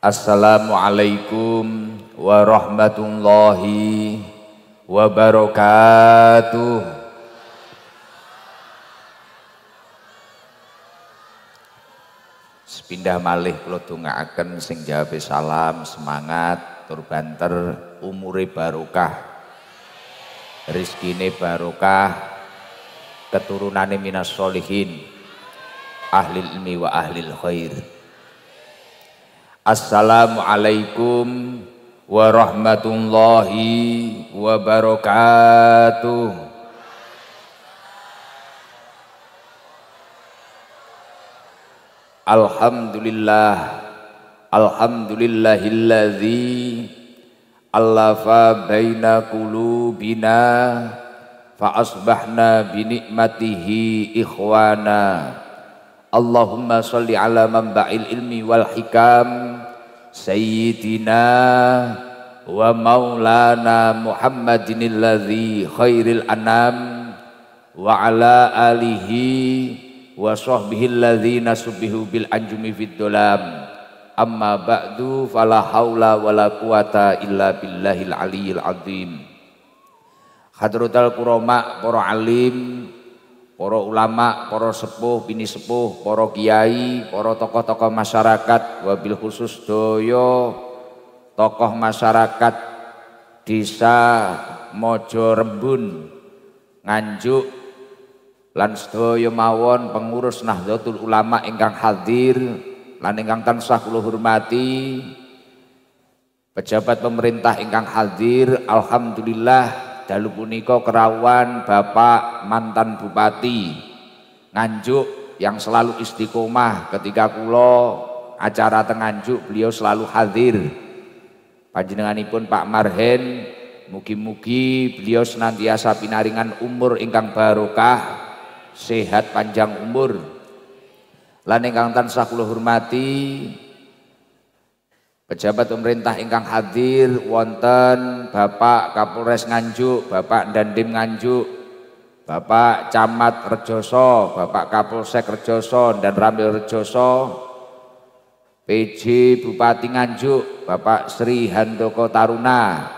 Assalamualaikum warahmatullahi wabarakatuh. Sepindah malih kula akan sing jawab salam semangat tur banter umure barokah. Rizkine barokah. Keturunane minas solihin. Ahli ilmi wa ahli khair. Assalamualaikum warahmatullahi wabarakatuh. Alhamdulillah Alhamdulillahilladzi Allafa baina qulubina Fa asbahna binikmatihi ikhwana Allahumma salli ala manba'il ilmi wal hikam Sayyidina wa maulana Muhammadin alladhi khairil anam wa ala alihi wa sahbihi alladhi nasubihu bil anjumi fid dolam amma ba'du fala haula wala quwata illa billahil aliyil azim Hadrutal kuroma para alim para ulama, para sepuh, bini sepuh, para kiai, para tokoh-tokoh masyarakat, wabil khusus doyo tokoh masyarakat desa Mojo Rembun, Nganjuk, lan sedaya mawon pengurus Nahdlatul Ulama ingkang hadir lan ingkang tansah kula hormati pejabat pemerintah ingkang hadir alhamdulillah dalu punika kerawan Bapak mantan Bupati Nganjuk yang selalu istiqomah ketika kulo acara tenganjuk beliau selalu hadir panjenenganipun Pak Marhen mugi-mugi beliau senantiasa pinaringan umur ingkang barokah sehat panjang umur lan ingkang tansah kula hormati Pejabat pemerintah ingkang hadir wonten Bapak Kapolres Nganjuk, Bapak Dandim Nganjuk, Bapak Camat Rejoso, Bapak Kapolsek Rejoso dan Ramil Rejoso, PJ Bupati Nganjuk, Bapak Sri Handoko Taruna,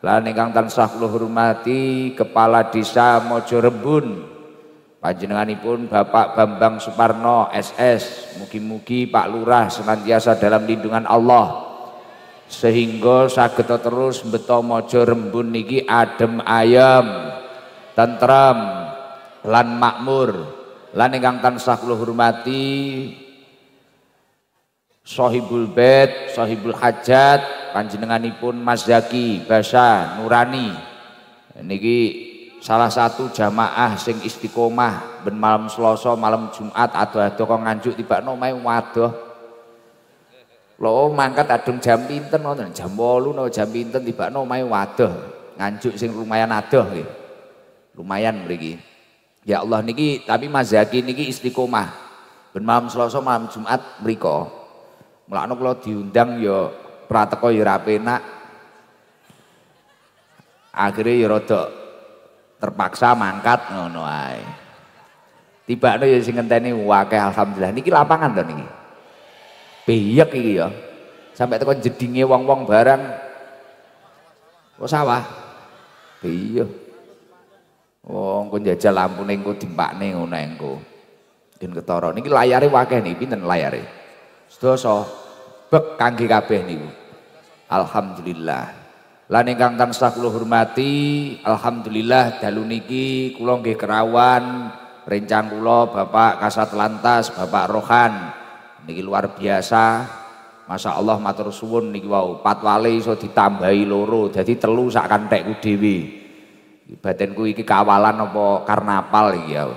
lan ingkang tansah kula hormati Kepala Desa Mojo Rembun, Panjenenganipun Bapak Bambang Suparno SS, mugi-mugi Pak Lurah senantiasa dalam lindungan Allah. Sehingga sageta terus beto mojo rembun niki adem ayem, tentrem lan makmur. Lan ingkang tansah kula hormati Sohibul Bed, Sohibul Hajat, panjenenganipun Mas Zaki, Basa, Nurani. Niki salah satu jamaah sing istiqomah ben malam Selasa, malam Jumat atau adoh kok nganjuk tiba no mae wadoh. lo oh, mangkat adung jam pinten ngoten, jam bolu no jam pinten tiba no mae wadoh. Nganjuk sing lumayan adoh nggih. Lumayan mriki. Ya Allah niki tapi Mas Zaki niki istiqomah. Ben malam Selasa, malam Jumat mriko. mlakno kula diundang yo ya, prateko yo ya ra penak. Akhire ya terpaksa mangkat ngono ae. Tibakno ya sing ngenteni wakai alhamdulillah. Niki lapangan to niki. Biyek iki ya. Sampai tekan jedinge wong-wong barang kok sawah. Iya. Wong kon jajal lampune engko dimpakne ngono engko. Den ketara niki layare wakeh niki pinten layare? Sedasa bek kangge kabeh niku. Alhamdulillah. Lan ingkang tansah kula hormati, alhamdulillah dalu niki kula nggih kerawan rencang kula Bapak Kasat Lantas, Bapak Rohan. Niki luar biasa. Masya Allah matur suwun niki wau. Patwale iso ditambahi loro, dadi telu sak kantekku dhewe. Batinku iki kawalan apa karnaval iki ya.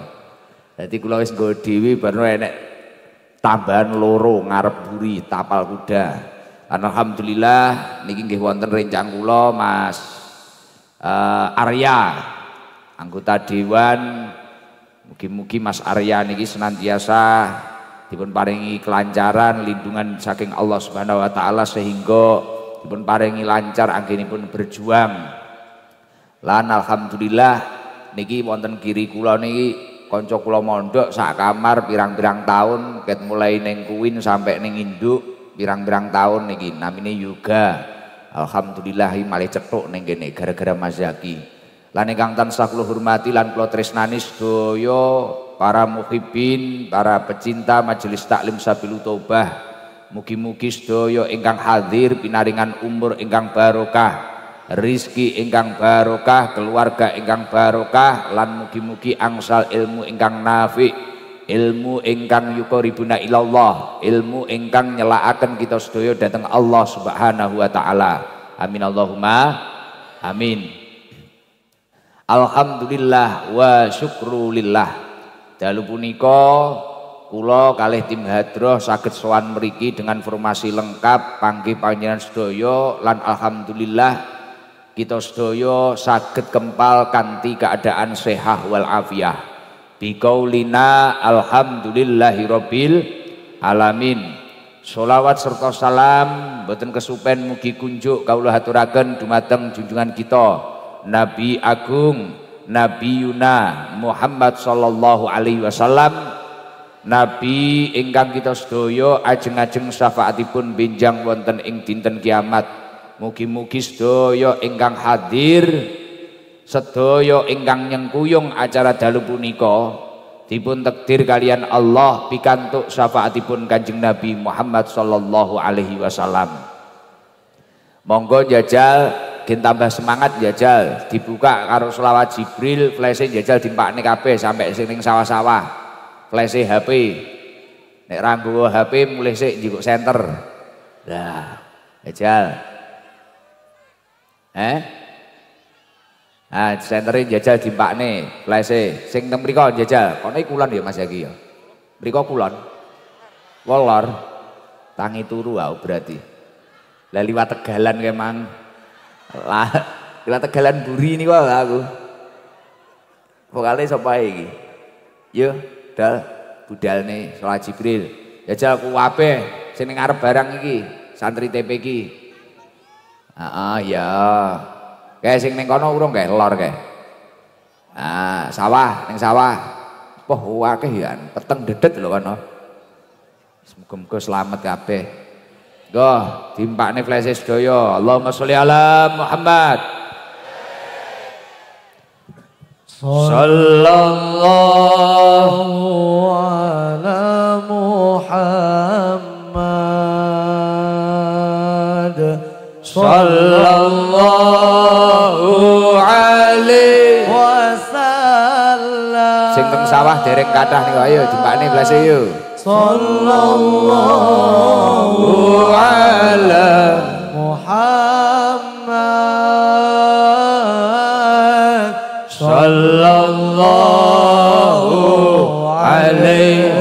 Dadi kula wis nggo dhewe ben enek tambahan loro ngarep buri tapal kuda alhamdulillah niki nggih wonten rencang kula Mas uh, Arya anggota dewan mugi-mugi Mas Arya niki senantiasa dipun paringi kelancaran lindungan saking Allah Subhanahu wa taala sehingga dipun paringi lancar anggenipun berjuang lan alhamdulillah niki wonten kiri kula niki konco kula mondok sak kamar pirang-pirang tahun ket mulai nengkuin Kuin sampai neng Induk pirang-pirang tahun niki namine yoga alhamdulillah malah cetuk ning kene gara-gara Mas Zaki lan ingkang tansah kula hormati lan kula tresnani sedaya para muhibin para pecinta majelis taklim Sabilu Taubah mugi-mugi sedaya ingkang hadir pinaringan umur ingkang barokah rizki ingkang barokah, keluarga ingkang barokah, lan mugi-mugi angsal ilmu ingkang nafi ilmu ingkang yukoribuna ilallah ilmu ingkang nyelaakan kita sedoyo datang Allah subhanahu wa ta'ala amin Allahumma amin Alhamdulillah wa syukrulillah dalu punika kulo kalih tim hadroh sakit sowan meriki dengan formasi lengkap panggih panjenengan sedoyo lan alhamdulillah kita sedoyo sakit kempal kanti keadaan sehah wal afiah biqaulina alhamdulillahirabbil alamin Solawat serta salam boten kesupen mugi kunjuk kaula haturaken dumateng junjungan kita Nabi Agung Nabi Yuna Muhammad sallallahu alaihi wasallam Nabi ingkang kita sedaya ajeng-ajeng syafaatipun binjang wonten ing dinten kiamat mugi-mugi sedaya ingkang hadir sedaya ingkang nyengkuyung acara dalu punika dipun takdir kalian Allah pikantuk syafaatipun Kanjeng Nabi Muhammad sallallahu alaihi wasallam. Monggo jajal gen tambah semangat jajal dibuka karo selawat Jibril flese jajal dimpakne kabeh sampai sing ning sawah-sawah. Flese HP. Nek ra HP mulih sik njukuk senter. Lah, jajal. Eh? Nah, sentere jajal dimpakne, plese. Sing teng mriko jajal, kono iku kulon ya Mas Yagi ya. Mriko kulon. Wolor tangi turu wae berarti. Lah liwat tegalan kemang. Lah liwat tegalan buri niku aku. Pokale sapa iki? Yo, dal budalne sholat Jibril. Jajal aku wape sing arep barang iki, santri TP iki. Heeh, ya. Kayak sing neng kono urung kayak lor kayak. Nah, sawah neng sawah. Poh akeh ya peteng dedet loh kono. Semoga-moga selamat kape. Go, nih flashes doyo. Allahumma sholli ala Muhammad. Sallallahu ala Muhammad. Sallallahu sawah dereng kathah niku ayo jembane blase yo. Sallallahu ala Muhammad sallallahu alaihi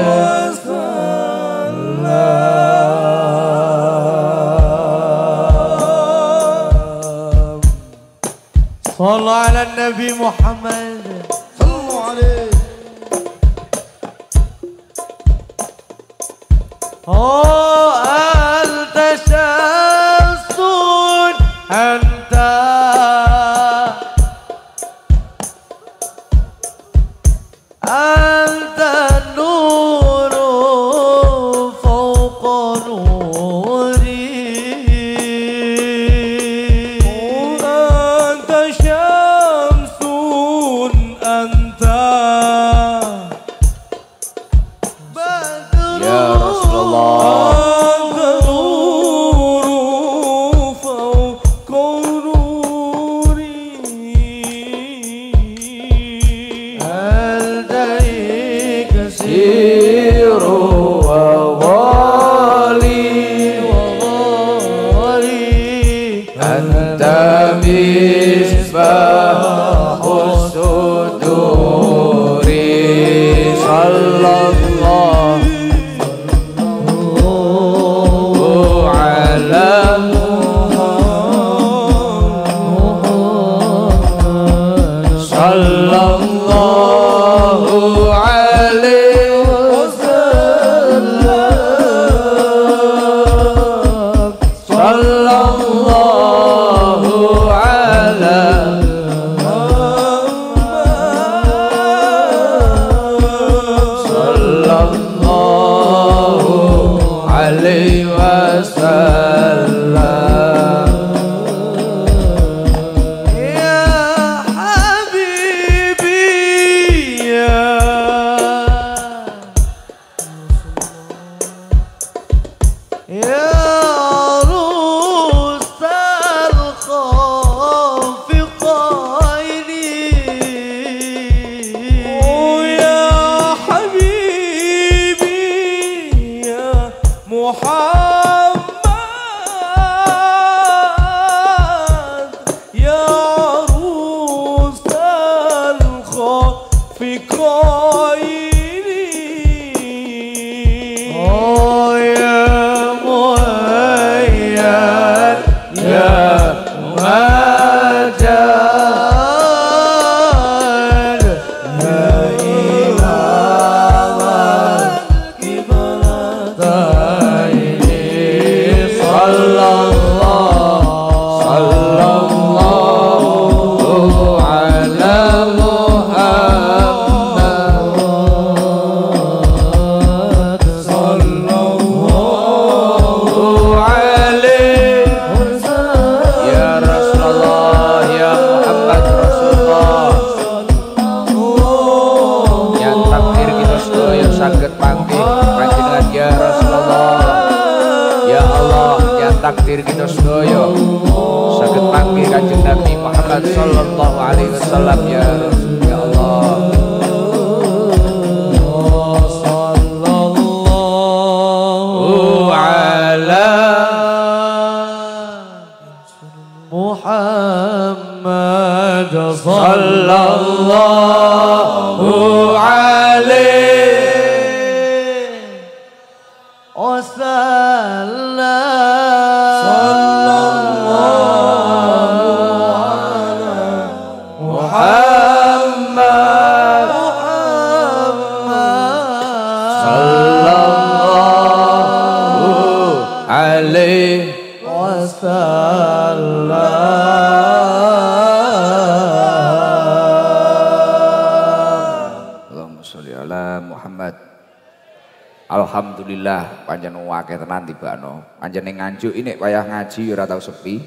dilabakno. Anjene nganjuk ini payah ngaji ora tau sepi.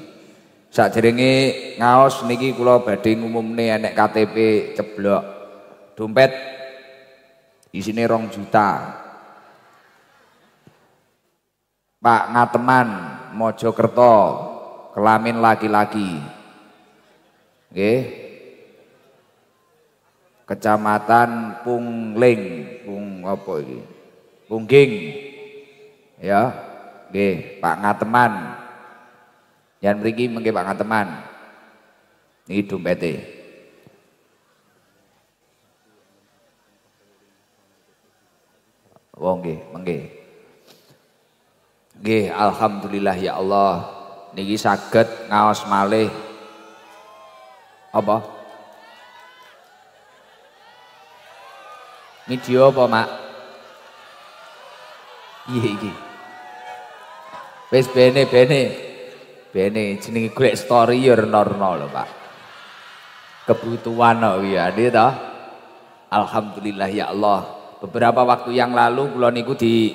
jeringi ngaos niki kula badhe ngumumne enek KTP ceblok. Dompet isine rong juta. Pak Ngateman Mojokerto kelamin laki-laki. Nggih. Kecamatan Pungling, Pung apa iki? Pungging. Ya. Oke, Pak Ngateman. Yang mriki mengge, Pak Ngateman. Niki dompete. Wong oh, nggih, mengge, Nggih, alhamdulillah ya Allah. Niki saged ngaos malih. Apa? dia apa, Mak? Iya iya. Wis bene bene. Bene jenenge golek story ya renorno lho Pak. Kebutuhan kok ya dia to. Alhamdulillah ya Allah. Beberapa waktu yang lalu kula niku di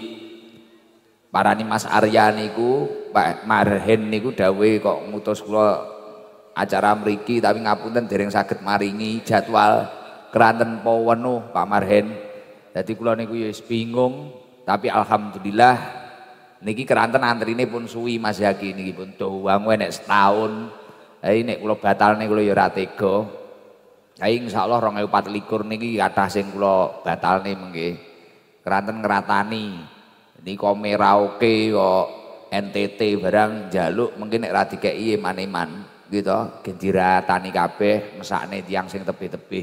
parani Mas Arya niku Pak Marhen niku dawuh kok ngutus kula acara mriki tapi ngapunten dereng saged maringi jadwal keranten po Pak Marhen. jadi kula niku ya bingung tapi alhamdulillah niki keranten antri ini pun suwi Mas Yaki niki pun doang wae nek setahun eh nek nih kulo kula ya Insya Allah eh insyaallah likur niki kata sing batal nih mengke keranten ngratani nika merauke kok NTT barang jaluk mungkin nek ra dikeki iman gitu gendira tani kabeh nih tiang sing tepi-tepi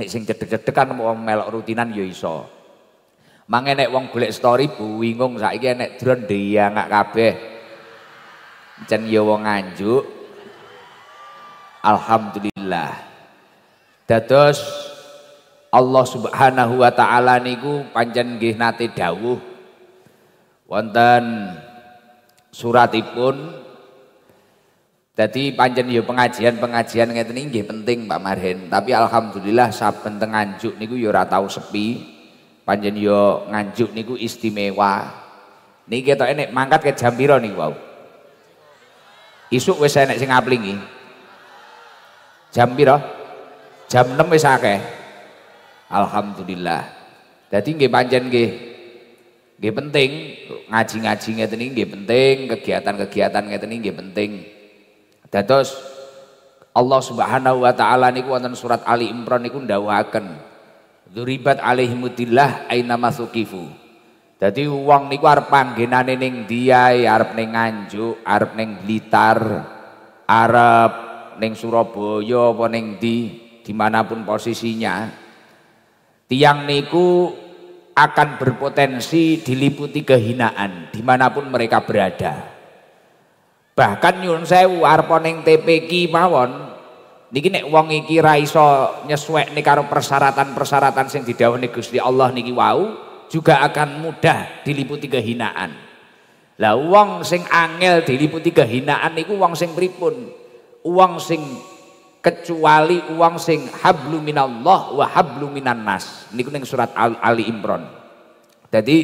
nek sing cedek-cedek kan melok rutinan ya iso Mange nek wong golek story bingung saiki nek drone diangak kabeh. Jen yo wong anjuk. Alhamdulillah. Dados Allah Subhanahu wa taala niku pancen nggih nate dawuh wonten suratipun jadi panjen yo pengajian-pengajian ngeten iki penting Pak Marhen, tapi alhamdulillah saben tenganjuk niku yo ora tau sepi. Panjen yo nganjuk niku istimewa. Niki kita enek mangkat ke jam pira niku wau? Isuk wis enek sing ngaplingi. Jam pira? Jam 6 wis akeh. Alhamdulillah. Jadi nggih panjen nggih nggih penting ngaji-ngaji ngeten niki nggih penting, kegiatan-kegiatan ngeten niki nggih penting. Dados Allah Subhanahu wa taala niku wonten surat Ali Imran niku ndawuhaken Duribat alaihimutillah aina masukifu. Jadi uang niku arep panggenane ning Diai, arep ning Nganjuk, arep ning Blitar, arep ning Surabaya apa ning di dimanapun posisinya. Tiang niku akan berpotensi diliputi kehinaan dimanapun mereka berada. Bahkan nyun sewu arep ning mawon Niki nek wong iki ra iso nyesuekne karo persyaratan-persyaratan sing didhawuhne Gusti Allah niki wau juga akan mudah diliputi kehinaan. Lah wong sing angel diliputi kehinaan niku wong sing pripun? Wong sing kecuali wong sing hablu minallah wa hablu minannas. Niku ning surat Al Ali Imran. Jadi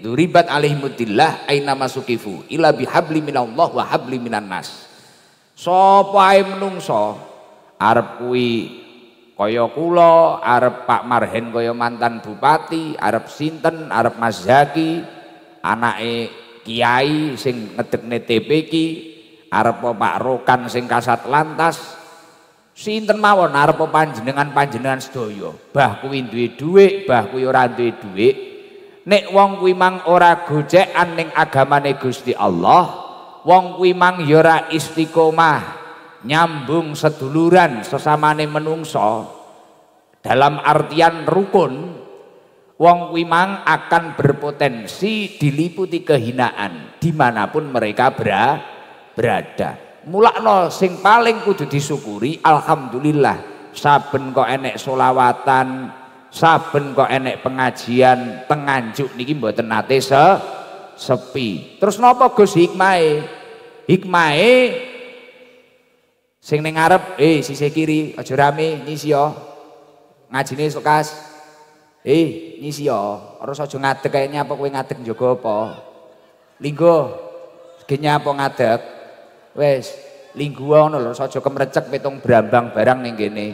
duribat alaihimudillah aina masukifu ila bihabli minallah wa habli minannas. nas. so ae menungso arep kuwi kaya kula, arep Pak Marhen kaya mantan bupati, arep sinten, arep Mas Zaki, anake kiai sing ngedekne TP iki, arep Pak Rokan sing kasat lantas. Sinten mawon arep panjenengan panjenengan sedaya. Bah kuwi duwe dhuwit, bah kuwi ora duwe dhuwit. Nek wong kuwi mang ora gojekan ning agamane Gusti Allah, wong kuwi mang ya ora istiqomah nyambung seduluran sesama sesamane menungso dalam artian rukun wong wimang akan berpotensi diliputi kehinaan dimanapun mereka berada mulakno sing paling kudu disyukuri alhamdulillah saben kok enek solawatan saben kok enek pengajian tenganjuk niki mboten nate se sepi terus nopo Gus hikmae hikmae Sing ning ngarep, eh sisi kiri, aja rame, ngisi yo. Ya. Ngajine sok Eh, ngisi yo. Ora aja ngadeg kayaknya apa kowe ngadeg njogo apa? Linggo. genya apa ngadeg? Wes, linggo ngono lho, aja kemrecek pitung brambang barang ning kene.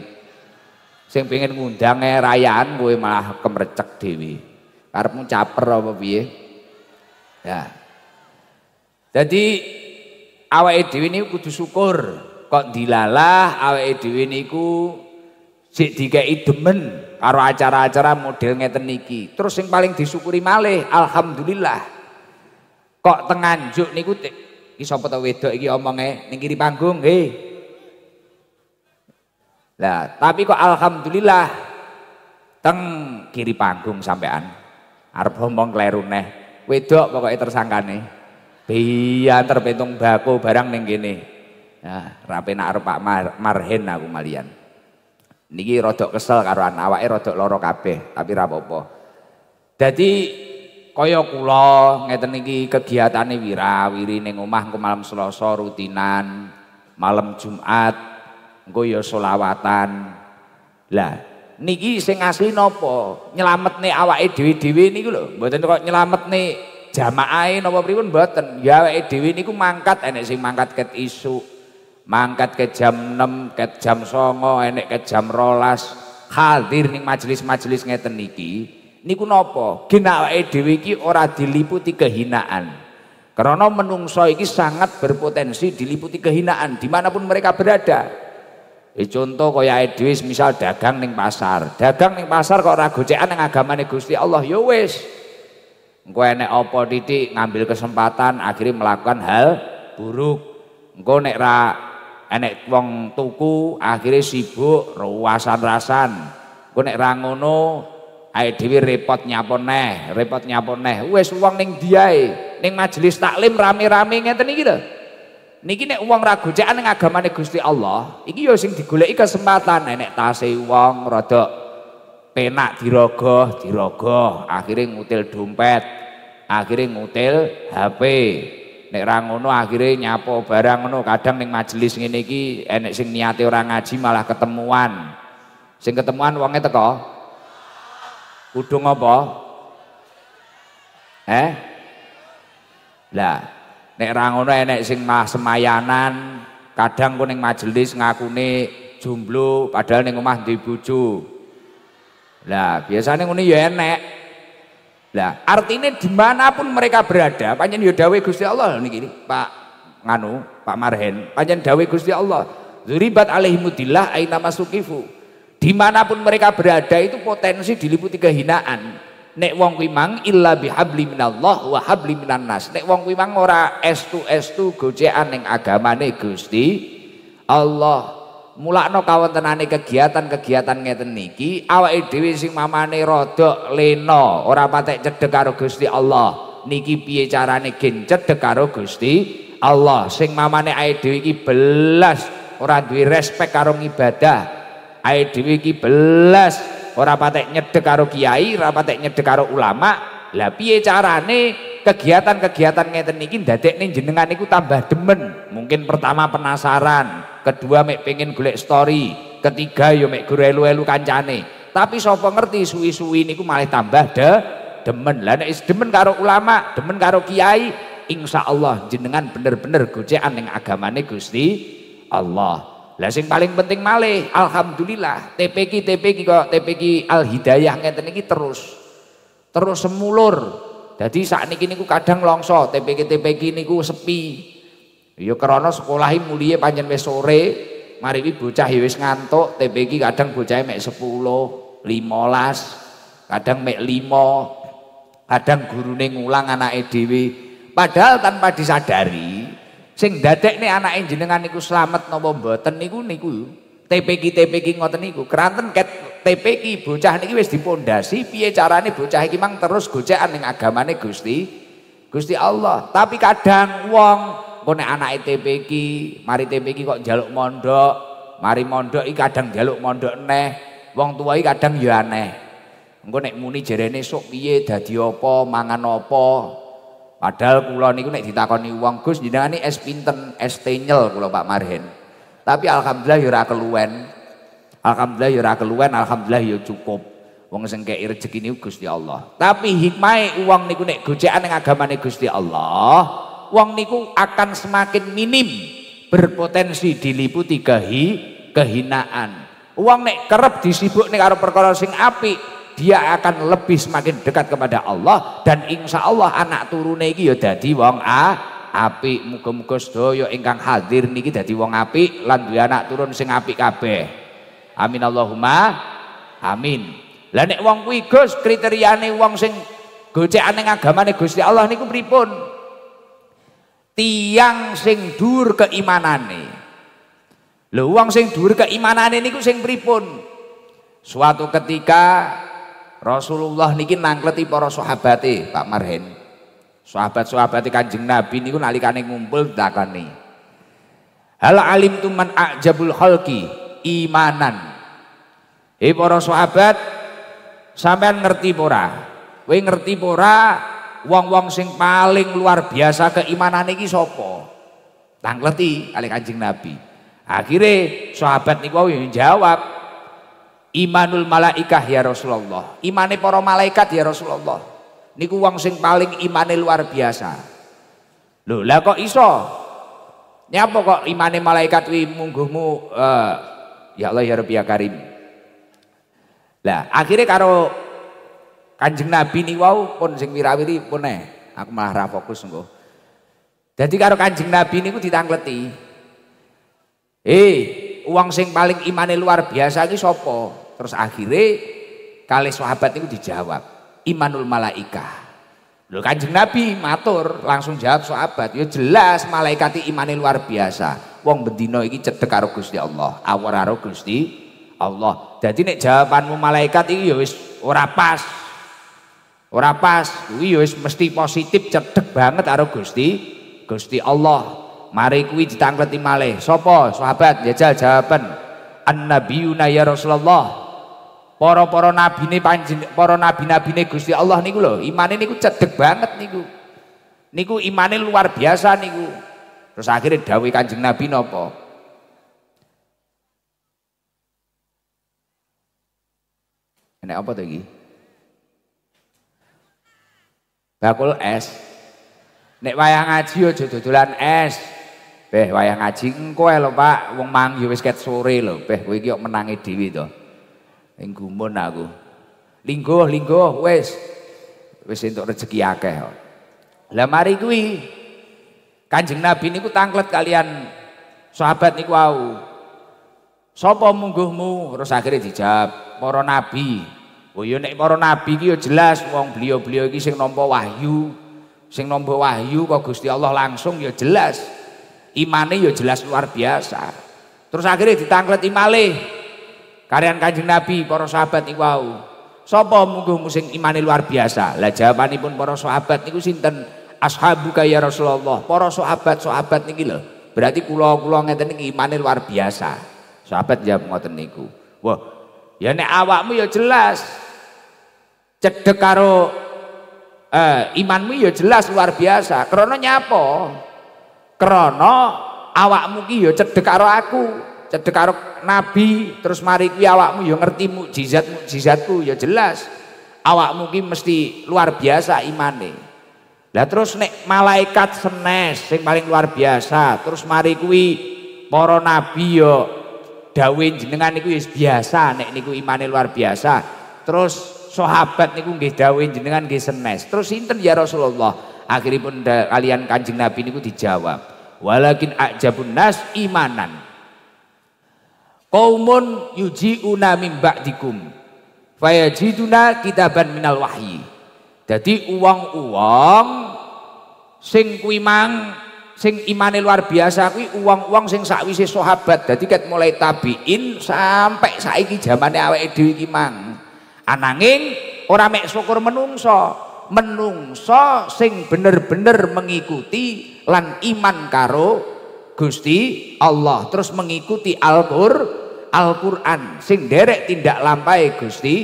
Sing pengen ngundang e rayaan kowe malah kemrecek dhewe. Karepmu caper apa piye? Ya. Jadi awake dhewe niku kudu syukur kok dilalah awake edwin niku sik dikei demen karo acara-acara model ngeten niki. Terus yang paling disyukuri malih alhamdulillah. Kok tenganjuk niku iki sapa ta wedok iki omonge ning kiri panggung, hei. Lah, tapi kok alhamdulillah teng kiri panggung sampean. Arep omong kleru neh. Wedok pokoke tersangkane. biyan terpentung baku barang ning kene. Ya, rapi nak arep Pak Mar Marhen aku malian. Niki rodok kesel karo awake rodok loro kabeh, tapi ra apa-apa. Dadi kaya kula ngeten iki kegiatane wira-wiri ning omah engko malam Selasa rutinan, malam Jumat engko ya selawatan. Lah, niki sing asli napa? Nyelametne awake dhewe-dhewe niku lho, mboten kok nyelametne jamaahe napa pripun mboten. Ya awake dhewe niku mangkat enek sing mangkat ket isuk, mangkat ke jam 6 ke jam songo enek ke jam rolas hadir nih majelis-majelis ngeten niki niku nopo, kina edwiki ora diliputi kehinaan karena menungso iki sangat berpotensi diliputi kehinaan dimanapun mereka berada e, contoh kaya edwis misal dagang nih pasar dagang nih pasar kok ragu gocekan ning agamane Gusti Allah yowes. Ya wis engko enek apa titik ngambil kesempatan akhirnya melakukan hal buruk engko nek ra enek wong tuku akhirnya sibuk ruasan-rasan bonek nek ra ae dhewe repot nyaponeh repot nyaponeh, wes wis wong ning diae ning majelis taklim rame-rame ngeten iki lho niki nek wong ra gocekan ning agamane Gusti Allah iki ya sing digoleki kesempatan nenek tase wong rada penak dirogoh dirogoh akhirnya ngutil dompet akhirnya ngutil HP nek ra ngono akhire nyapo barang ngono kadang ning majelis ngene iki enek sing niate ora ngaji malah ketemuan sing ketemuan wonge teko kudu apa? eh lah nek ra ngono enek sing mah semayanan kadang ku ning majelis ngakune jomblo padahal ning omah duwe bojo lah biasane ngene ya enek Nah, artinya dimanapun mereka berada, panjen yo Gusti Allah gini, Pak nganu, Pak Marhen, panjen dawe Gusti Allah. Zuribat alaihimudillah aina masukifu. Dimanapun mereka berada itu potensi diliputi kehinaan. Nek wong kuwi illa bihabli minallah wa habli minan nas. Nek wong kuwi ora estu-estu gojean yang agamane Gusti Allah mulakno kawontenane kegiatan-kegiatan ngeten niki awake dhewe sing mamane rada lena ora patek cedhek karo Gusti Allah niki piye carane gen cedhek karo Gusti Allah sing mamane awake dhewe iki belas ora duwe respek karo ibadah awake dhewe iki belas ora patek nyedhek karo kiai ora patek nyedhek karo ulama lah piye carane kegiatan-kegiatan ngeten niki ndadekne jenengan niku tambah demen. Mungkin pertama penasaran, kedua mek pengen golek story, ketiga yo mek guru elu kancane. Tapi sapa ngerti suwi-suwi niku malah tambah de demen. Lah nek demen karo ulama, demen karo kiai, insya Allah jenengan bener-bener gojekan ning agamane Gusti Allah. Lah sing paling penting malih alhamdulillah TPK TPK kok TPK Al Hidayah ngeten iki terus terus semulur. Jadi saat niki niku kadang longso TPK TPK niku sepi. Ya krana sekolahi mulia panjen wis sore, mari iki bocah ya wis ngantuk, tpg iki kadang bocahe mek 10, 15, kadang mek 5, kadang gurune ngulang anake dhewe. Padahal tanpa disadari, sing anak anake jenengan niku slamet napa mboten niku niku TPK TPK ngoten niku. Keranten ket TPK bocah niki wis dipondasi piye carane bocah iki mang terus gocekan ning agamane Gusti Gusti Allah. Tapi kadang wong Oh, engko anak anake TP mari TP kok jaluk mondok, mari mondok i kadang jaluk mondok neh, wong tua i kadang ya aneh. Engko nek muni jarene sok piye dadi apa, mangan apa. Padahal kula niku nek ditakoni wong Gus jenengan es pinten, es tenyel kula Pak Marhen. Tapi alhamdulillah ya ora keluwen. Alhamdulillah ya ora keluwen, alhamdulillah ya cukup. Wong sing kei rezeki niku Gusti Allah. Tapi hikmahe uang niku nek gojekan ning agamane Gusti Allah wong niku akan semakin minim berpotensi diliputi kehi, kehinaan. Wong nek kerep disibuk nih karo perkara sing api. dia akan lebih semakin dekat kepada Allah dan insya Allah anak turune iki ya dadi wong a api muga-muga sedaya ingkang hadir niki dadi wong apik lan duwe anak turun sing api kabeh. Amin Allahumma amin. Lah nek wong kuwi Gus kriteriane wong sing gocekane agamane Gusti Allah niku pripun? tiang sing dur keimanane. Lho wong sing dur keimanane niku sing pripun? Suatu ketika Rasulullah niki nangkleti para sahabate, Pak Marhen. Sahabat-sahabate Kanjeng Nabi niku nalikane ngumpul takoni. Hal alim tuman ajabul khalqi imanan. Hei para sahabat, sampean ngerti pora, Kowe ngerti pora wong-wong sing paling luar biasa keimanan iki sapa? Tangleti kali Kanjeng Nabi. Akhirnya sahabat niku yang jawab, "Imanul malaikah ya Rasulullah." Imane para malaikat ya Rasulullah. Niku wong sing paling imane luar biasa. Lho, lah kok iso? Nyapa kok imane malaikat kuwi mungguhmu uh, ya Allah ya Rabbi ya Karim. Lah, akhirnya karo Kanjeng Nabi ini wau pun sing wirawiri pun eh. Aku malah ra fokus engko. Jadi karo Kanjeng Nabi niku ditangleti. Eh, uang sing paling imane luar biasa iki sapa? Terus akhirnya kali sahabat niku dijawab, imanul malaika. Lho Kanjeng Nabi matur langsung jawab sahabat, ya jelas malaikat imane luar biasa. Wong bendina iki cedhek karo Gusti Allah, Awar karo Gusti Allah. Jadi nek jawabanmu malaikat iki ya wis ora pas. Ora pas, kuwi ya wis mesti positif cedek banget karo Gusti. Gusti Allah. Mari kuwi ditangleti malih. Sopo Sahabat jajal ya jawaban. an ya Rasulullah. Para-para nabine panjen para nabi-nabine Gusti Allah niku lho, imane niku cedek banget niku. Niku imane luar biasa niku. Terus akhirnya dawuh Kanjeng Nabi Nopo. Enak apa tuh bakul es. Nek wayang ngaji aja dodolan es. Beh wayang ngaji engko lho Pak, wong mang yo wis ket sore lho. Beh kowe iki kok menangi dhewe to. Ning gumun aku. Lingguh, lingguh wis. Wis entuk rezeki akeh kok. Lah mari kuwi Kanjeng Nabi niku tanglet kalian sahabat niku wau. Sapa mungguhmu? Terus akhirnya dijawab para nabi. Oh iya, ya nek para nabi iki jelas wong beliau-beliau iki sing nampa wahyu. Sing nampa wahyu kok Gusti Allah langsung yo ya jelas. Imane yo ya jelas luar biasa. Terus akhirnya ditanglet imale. Karyan Kanjeng Nabi para sahabat iku wau. Sapa munggu sing imane luar biasa? Lah jawabanipun para sahabat niku sinten? ashabu ya Rasulullah. Para sahabat-sahabat niki lho. Berarti kula-kula ngeten niki imane luar biasa. Sahabat jawab ngoten niku. Wah, Ya nek awakmu ya jelas. Cedek karo eh, imanmu ya jelas luar biasa. Krono nyapo Krono awakmu ki ya cedek karo aku, cedek karo nabi, terus mari ki awakmu ya ngerti mukjizat mukjizatku ya jelas. Awakmu ki mesti luar biasa imane. Lah terus nek malaikat senes sing paling luar biasa, terus mari kuwi para nabi ya dawin jenengan niku wis biasa nek niku imane luar biasa. Terus sahabat niku nggih dawin jenengan nggih senes. Terus sinten ya Rasulullah? Akhiripun kalian Kanjeng Nabi niku dijawab. Walakin ajabun nas imanan. Qaumun yuji'una mim ba'dikum. Fayajiduna kitaban minal wahyi. Jadi uang-uang sing kuwi mang sing imane luar biasa kuwi uang-uang sing sakwise sahabat dadi ket mulai tabiin sampai saiki zamane awake dhewe iki mang ananging ora mek syukur menungso menungso sing bener-bener mengikuti lan iman karo Gusti Allah terus mengikuti Al-Qur'an Al-Qur'an sing derek tindak lampahe Gusti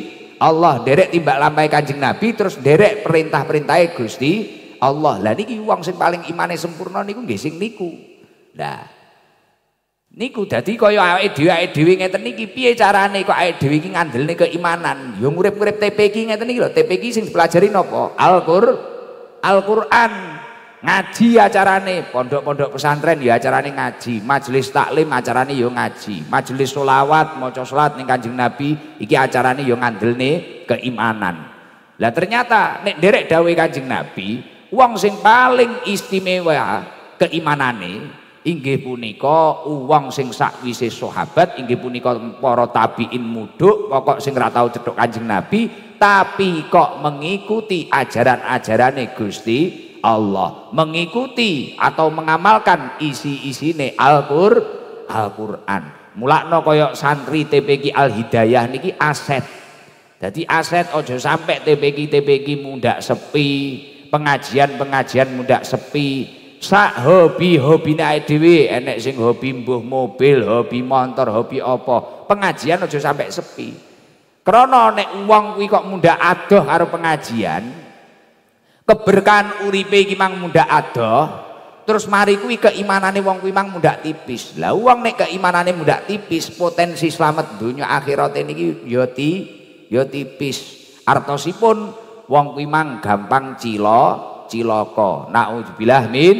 Allah derek tindak lampahe Kanjeng Nabi terus derek perintah-perintahe Gusti Allah. Lah niki wong sing paling imane sempurna niku nggih sing niku. Lah niku dadi kaya awake dhewe awake dhewe ngeten niki piye carane kok awake dhewe iki ngandelne keimanan. Ya ngurip-ngurip TP iki ngeten niki lho. TP iki sing dipelajari napa? Al-Qur'an. Ngaji acarane, pondok-pondok pesantren ya acarane ngaji, majelis taklim acarane ya ngaji, majelis sholawat, maca salat ning Kanjeng Nabi iki acarane ya ngandelne keimanan. Lah ternyata nek derek dawuh Kanjeng Nabi, Uang sing paling istimewa keimanane inggih punika uang sing sakwise sahabat inggih punika para tabiin muduk pokok sing ora tau cethok Kanjeng Nabi tapi kok mengikuti ajaran-ajarane Gusti Allah mengikuti atau mengamalkan isi-isine Al-Qur'an Al-Qur'an mulakno kaya santri TPQ Al-Hidayah niki aset jadi aset ojo sampai TPQ TPQ muda sepi pengajian-pengajian muda sepi sak hobi hobi naik dewi enek sing hobi mbuh mobil, hobi motor, hobi oppo Pengajian aja sampai sepi. krono nek uang kuwi kok muda adoh karo pengajian, keberkahan uripe iki mang munda adoh, terus mari kuwi keimanane wong kuwi mang munda tipis. Lah wong nek keimanane muda tipis, potensi selamat dunia akhirat niki yo ya ti yo ya tipis. Artosipun wong kuwi gampang cilo cilaka naudzubillah min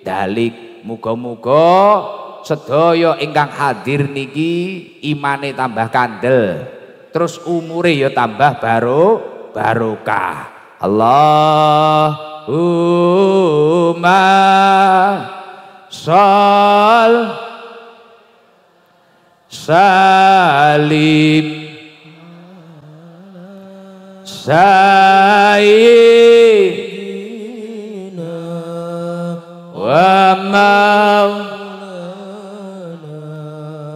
dalik muga-muga sedaya ingkang hadir niki imane tambah kandel terus umure ya tambah baru barokah Allahumma sal salim سيدنا ومولانا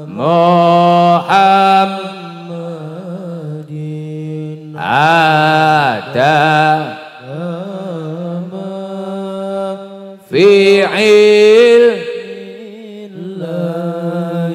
محمد أتى في علم الله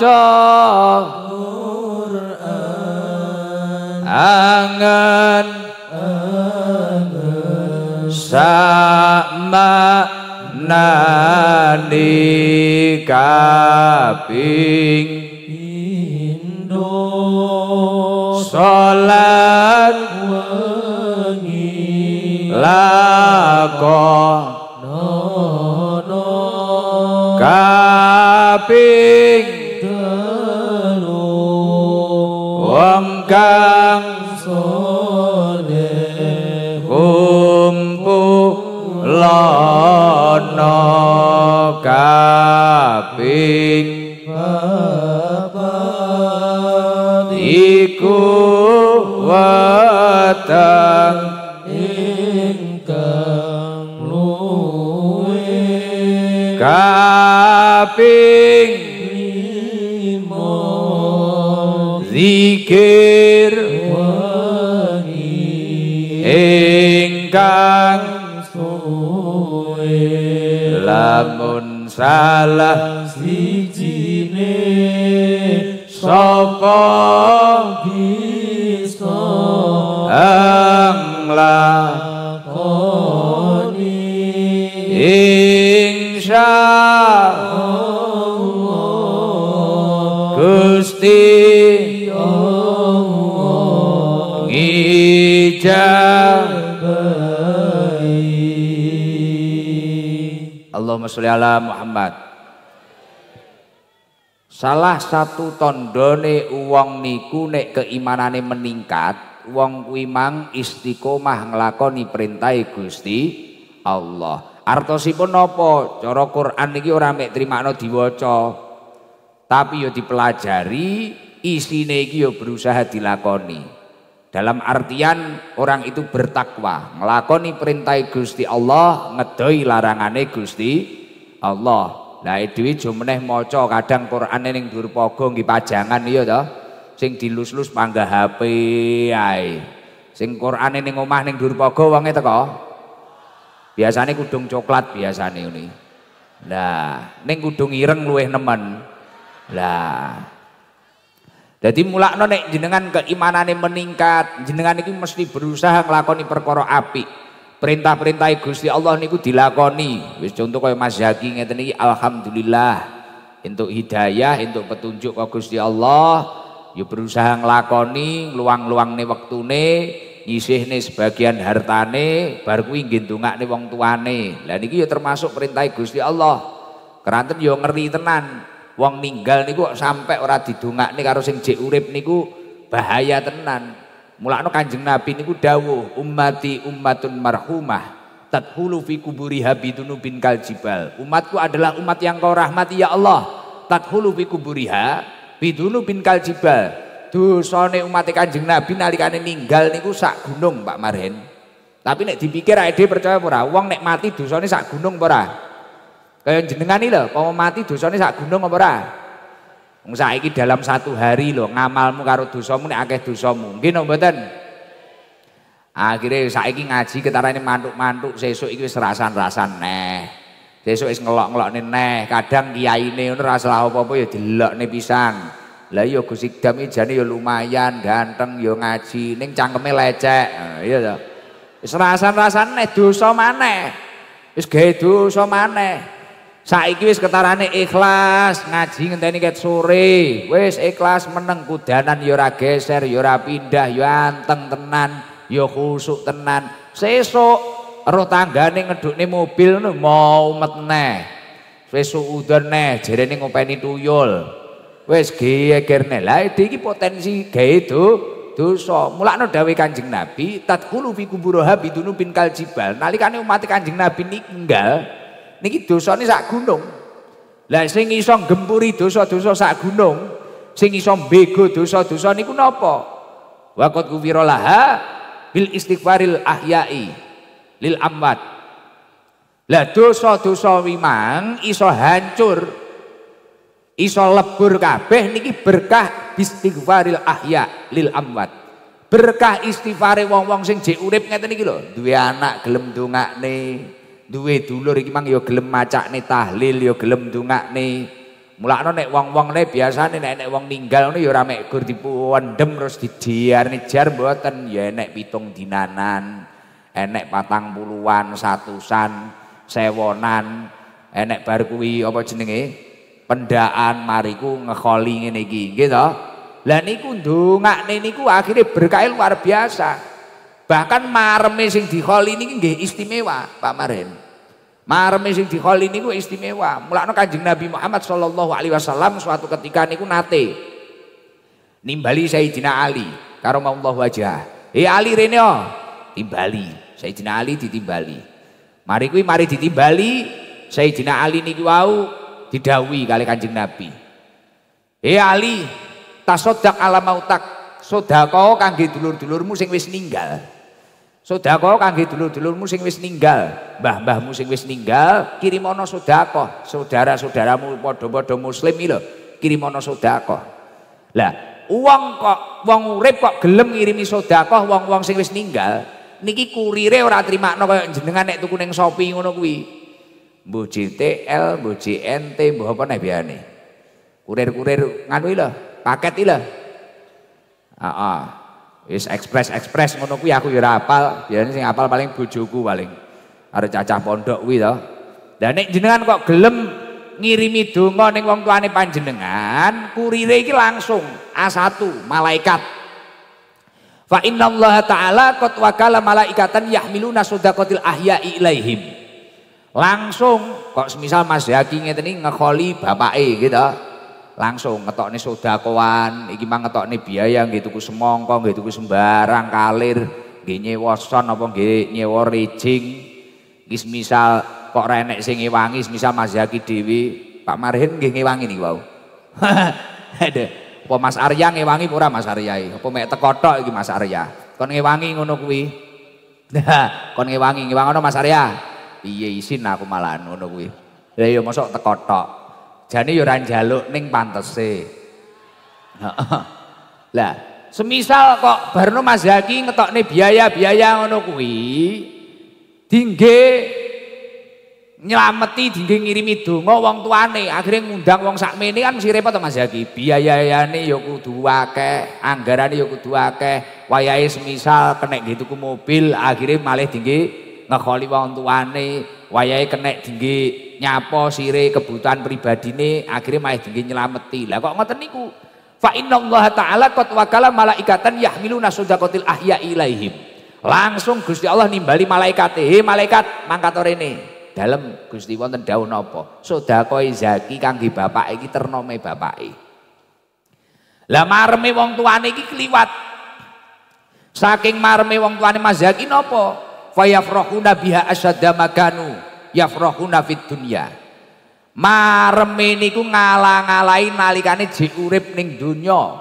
maca Quran angen sakmanani kaping pindho salat wengi lakon kaping can số đề hôm bu lo no ca pin thì cú và tăng ca pin di kê lamun salah sijine sapa bisa ang lakoni insya Allah Gusti Allah ngijab Allahumma sholli ala Muhammad salah satu tandane uang niku nek keimanane meningkat uang kuwi mang istiqomah nglakoni perintah Gusti Allah artosipun napa cara Quran niki ora mek trimakno diwaca tapi yo ya dipelajari isine iki yo ya berusaha dilakoni dalam artian orang itu bertakwa, melakoni perintah Gusti Allah, ngedoi larangane Gusti Allah. Lah itu e jumeneh maca kadang Quran ning dhuwur paga nggih pajangan iya to. Sing dilus-lus panggah HP ae. Sing Qur'ane ning omah ning dhuwur wong itu teko. Biasane kudung coklat biasane ini Lah, neng kudung ireng luweh nemen. Lah, jadi mulak nonek jenengan keimanane meningkat, jenengan ini mesti berusaha ngelakoni perkara api, Perintah-perintah Gusti Allah niku dilakoni. Wis contoh kayak Mas Zaki ngeten iki alhamdulillah untuk hidayah, untuk petunjuk ke Gusti Allah, yuk ya berusaha ngelakoni, luang nih waktu luang nih, nyisih nih sebagian hartane, baru tuh tunggak nih wong tuane. Lah niki yuk ya termasuk perintah Gusti Allah. Keranten yuk ya ngeri tenan wong ninggal niku sampai ora didongakne karo sing jek urip niku bahaya tenan. Mulane Kanjeng Nabi niku dawuh, ummati ummatun marhumah tadhulu fi kuburiha bidunubin kaljibal. Umatku adalah umat yang kau rahmati ya Allah. Tadhulu fi kuburiha bidunubin kaljibal. Dosane umat Kanjeng Nabi nalikane ninggal niku sak gunung Pak Marhen. Tapi nek dipikir ae percaya ora? Wong nek mati dosane sak gunung ora? kaya jenengan ini lho, mau mati dosanya sak gunung apa ora? Wong saiki dalam satu hari lho ngamalmu karo dosamu nek akeh dosamu. Nggih Akhirnya mboten? Akhire saiki ngaji ketarane ini manduk-manduk iki itu serasan rasan neh. Sesuk wis ngelok-ngelokne neh. Kadang dia ini ra salah apa-apa ya delokne pisang Lah iya Gus Ikdam jane ya lumayan ganteng yo ya ngaji, ning cangkeme lecek. Nah, iya to. Wis rasan neh dosa maneh. Wis gawe dosa maneh. Saiki wis ketarane ikhlas, ngaji ngenteni ket sore. Wis ikhlas meneng kudanan ya ora geser, ya ora pindah, ya anteng tenan, ya khusuk tenan. Sesuk roh tanggane ngedukne mobil nu mau metneh. Wis suudon neh jerene ngopeni tuyul. Wis gegerne. Lah iki potensi gawe do dosa. Mulakno dawuh Kanjeng Nabi, tadkhulu fi kuburaha bidunubin kaljibal. Nalikane umat Kanjeng Nabi ninggal, niki ini sak gunung. Lah sing iso gempuri dosa-dosa sak gunung, sing iso bego dosa-dosa niku napa? Waqat kufira laha bil istighfaril ahyai lil amwat. Lah dosa-dosa wimang iso hancur, iso lebur kabeh niki berkah istighfaril ahya lil amwat. berkah istighfare wong-wong sing jek urip ngeten iki lho duwe anak gelem dongakne duwe dulur iki mang ya gelem macakne tahlil ya gelem dungakne mulakno nek wong-wong le biasane nek nek wong ninggal ngono ya ora mek gur dipuwendem terus didiarne jar mboten ya enek pitung dinanan enek patang puluhan satusan sewonan enek bar kuwi apa jenenge pendaan mariku ngekholi ngene iki nggih to lah niku ndongakne niku akhirnya berkah luar biasa bahkan mareme sing dikholi niki nggih istimewa Pak Maren Marem sing ini niku istimewa. Mulakno Kanjeng Nabi Muhammad sallallahu alaihi wasallam suatu ketika niku nate nimbali Sayyidina Ali karo Allah wajah. Hei eh, Ali rene timbali. Sayyidina Ali ditimbali. Mari kuwi mari ditimbali Sayyidina Ali niki wau didawi kali Kanjeng Nabi. Hei eh, Ali tasodak alamau mautak sodako kangge dulur-dulurmu sing wis ninggal. Sedekah kangge dulur-dulurmu sing wis ninggal, mbah-mbahmu sing wis ninggal, kirimono sedekah. Saudara-saudaramu padha-padha muslim iki lho, kirimono sedekah. Lah, uang kok wong urip kok gelem ngirimi sedekah wong-wong sing wis ninggal, niki kurire ora trimakno kaya jenengan nek tuku ning Shopee ngono kuwi. Mbuh JTL, mbuh JNT, mbuh apa nek biane. Kurir-kurir nganu iki lho, paket iki lho. Heeh. Wis ekspres-ekspres ngono kuwi aku ya ora hafal, biyen sing hafal paling bojoku paling. Are cacah pondok kuwi to. Dan nek jenengan kok gelem ngirimi donga ning wong tuane panjenengan, kurire iki langsung A1 malaikat. Fa innallaha ta'ala qad wakala malaikatan yahmiluna sadaqatil ahya'i ilaihim. Langsung kok semisal Mas Yaki ngeten iki ngekholi bapake gitu langsung ngetok nih ngetokne kawan, iki mah nih biaya gitu tuku semongkong, gitu tuku sembarang kalir, gini nyewa son apa nggih nyewa rejing. misal kok renek sing ngewangi, misal Mas Zaki Dewi, Pak Marhin wangi ngewangi niku wau. Ada apa Mas Arya ngewangi pura Mas Arya iki? E? Apa mek teko iki Mas Arya? Kon ngewangi ngono kuwi. kon ngewangi ngewangono Mas Arya. iya isin aku malah ngono kuwi. Lah iya mosok teko jadi yuran ya jaluk njaluk ning pantese. Lah, semisal kok Barno Mas Zaki nih biaya-biaya ngono kuwi tinggi nyelameti tinggi ngirimi itu wong tuane akhirnya ngundang wong sakme ini kan mesti repot Mas Zaki biaya ya ke anggaran anggaran ya dua ke wayai semisal kena gitu ke mobil akhirnya malah tinggi ngekoli wong tuane wayai kena tinggi. Nyapo sire kebutuhan pribadine akhirnya malah tinggi nyelameti lah kok ngoten niku fa Allah taala kot wakala malaikatan yahmiluna kotil ahya ilaihim langsung Gusti Allah nimbali malaikat he eh, malaikat mangkat ini dalam Gusti wonten daun sudah koi zaki kanggi bapak iki ternome i lah marmi wong tuane iki keliwat saking marmi wong tuane Mas Zaki fa fayafrahuna biha asadda yafrahuna fid dunya. Mareme niku ngalah-ngalahi nalikane jek urip ning donya.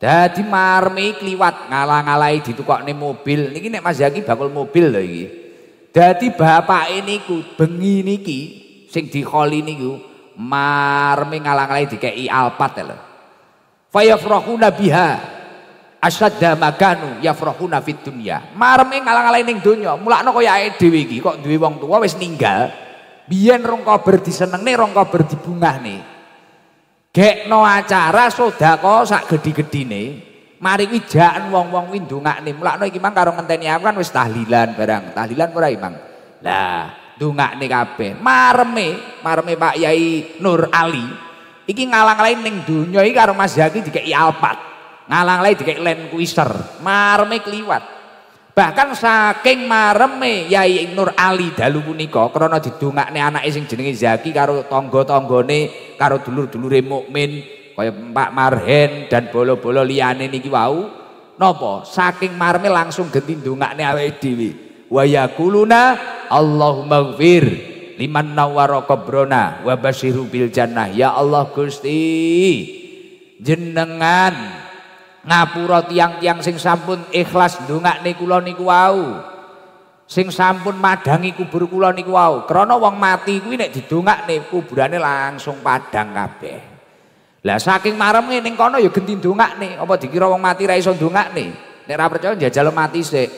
Dadi mareme kliwat ngalah-ngalahi ditukokne mobil. Niki nek Mas Zaki bakul mobil lho iki. Dadi ini niku bengi niki sing dikholi niku mareme ngalah-ngalahi dikeki alpat lho. Fayafrahuna biha asyadda makanu yafrahuna fid dunya marmi ngalang-alang ning donya mulakno kaya ya dhewe iki kok duwe wong tua wis ninggal biyen rong kabar disenengne rong kabar dibungahne gekno acara sedako sak gedhi-gedhine mari kuwi jaken wong-wong kuwi ndongakne mulakno iki mang karo ngenteni aku kan wis tahlilan barang tahlilan ora imang lah ndongakne kabeh marmi mareme Pak Yai Nur Ali iki ngalang-alang ning donya iki karo Mas Zaki dikai alpat ngalang lagi dikek len kuiser marme keliwat bahkan saking mareme Yai Nur Ali dalu punika krana nih anak sing jenenge Zaki karo tonggo tonggone karo dulur-dulure mukmin kaya Pak Marhen dan bolo-bolo liane niki wau nopo saking marme langsung genti ndongakne awake dhewe wa yaquluna Allahumma ghfir liman nawwara qabrona wa basyiru ya Allah Gusti jenengan ngapura tiang-tiang sing sampun ikhlas ndongakne kula niku wau. Sing sampun madangi kubur kula niku wau. Krana wong mati kuwi nek niku kuburane langsung padang kabeh. Lah saking marem ning kono ya genti ndongakne, apa dikira wong mati ra iso nih Nek ra percaya njajal mati sik.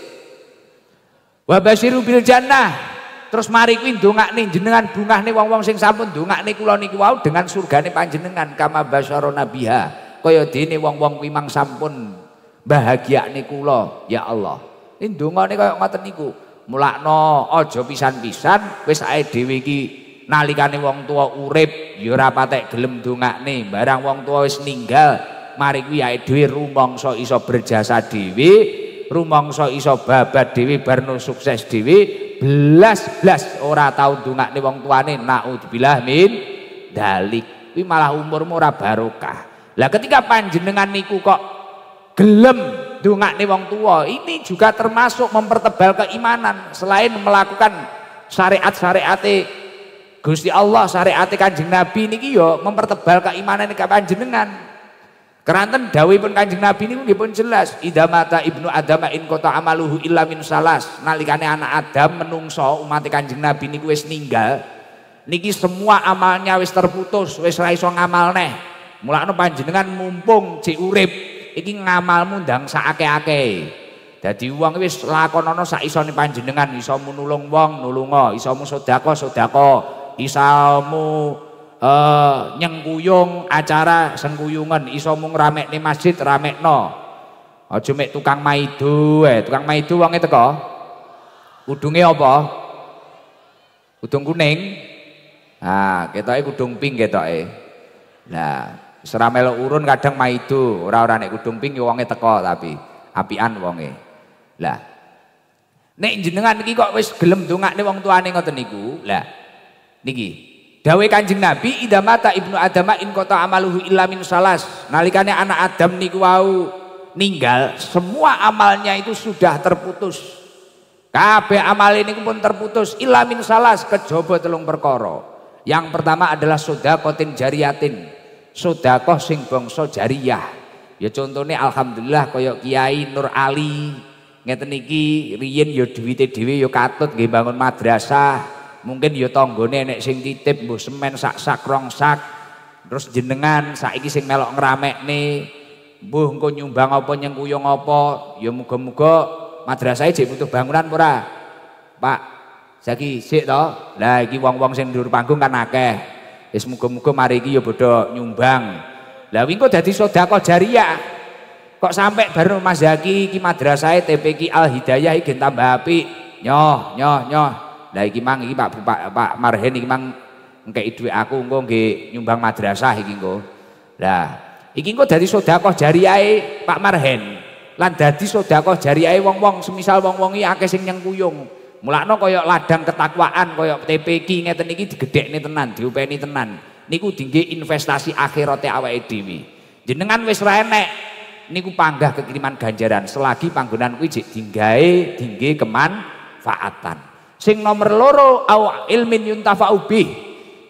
Wa bil jannah. Terus mari kuwi ndongakne jenengan nih wong-wong sing sampun ndongakne kula niku wau dengan surga surgane panjenengan kama basyarona nabiha kaya dene wong-wong kuwi mang sampun bahagiane kula ya Allah ini dongane kaya ngoten niku mulakno ojo pisan-pisan wis ae dhewe iki nalikane wong tua urip ya ora patek gelem dongakne barang wong tua wis ninggal mari kuwi ae dhewe rumangsa iso berjasa dhewe rumangsa iso babat dhewe barno sukses dhewe belas-belas ora tau ndungakne wong tuane naudzubillah min dalik kuwi malah umurmu ora barokah lah ketika panjenengan niku kok gelem nih wong tua, ini juga termasuk mempertebal keimanan selain melakukan syariat syariat Gusti Allah syariat Kanjeng Nabi niki yo ya mempertebal keimanan ke panjenengan. Keranten dawai pun Kanjeng Nabi ini pun jelas, idamata ibnu Adam in kota amaluhu illa min salas. Nalikane anak Adam menungso umat Kanjeng Nabi ini wes ninggal, niki semua amalnya wes terputus, wes raiso ngamal neh. Mulakno panjenengan mumpung cek urip, iki ngamalmu ndang ake jadi uang Dadi wong wis lakonana sak isone panjenengan, iso nulung wong, nulunga, iso sedekah, sedekah, isamu uh, e, nyengkuyung acara sengkuyungan iso mung ramekne masjid ramekno aja mek tukang maido eh tukang maido wonge teko kudunge apa kudung kuning ah ketoke kudung pink ketoke nah Seramelo urun kadang itu orang-orang nek kudung ping wonge teko tapi apian wonge. Lah. Nek jenengan niki kok wis gelem nih wong tuane ngoten niku. Lah. Niki. Dawe Kanjeng Nabi idamata Ibnu Adam in kota amaluhu ilamin salas. Nalikane anak Adam niku wau ninggal, semua amalnya itu sudah terputus. kabe amal ini pun terputus ilamin salas kejobo telung berkoro Yang pertama adalah sudah kotin jariatin sedekah sing bangsa jariyah. Ya contohnya alhamdulillah kaya Kiai Nur Ali ngeten iki riyen ya duwite dhewe ya katut nggih bangun madrasah, mungkin ya tanggane nek sing titip mbuh semen sak sak rong sak terus jenengan saiki sing melok ngramekne mbuh engko nyumbang apa nyengkuyung apa ya muga-muga madrasah jek butuh bangunan ora Pak saiki sik to lah iki wong-wong sing dhuwur panggung kan akeh Wis muga-muga mari iki ya bodho nyumbang. Lah kuwi kok dadi sedekah jariah. Kok sampai baru Mas Zaki iki madrasah TPK Al Hidayah iki tambah apik. Nyoh, nyoh, nyoh. Lah iki mang iki Pak Pak, Pak Marhen iki mang engkei aku engko nggih nyumbang madrasah iki engko. Lah, iki engko dadi sedekah jariah Pak Marhen. Lan dadi sedekah jariah wong-wong semisal wong-wong iki akeh sing nyengkuyung. Mulakno koyok ladang ketakwaan, koyok TPK ngeten iki nih tenan, diupeni tenan. Niku tinggi investasi akhirate awa edwi. Jenengan wis ra niku panggah kekiriman ganjaran selagi panggonan kuwi tinggi tinggi keman kemanfaatan. Sing nomor loro au ilmin yuntafa ubi,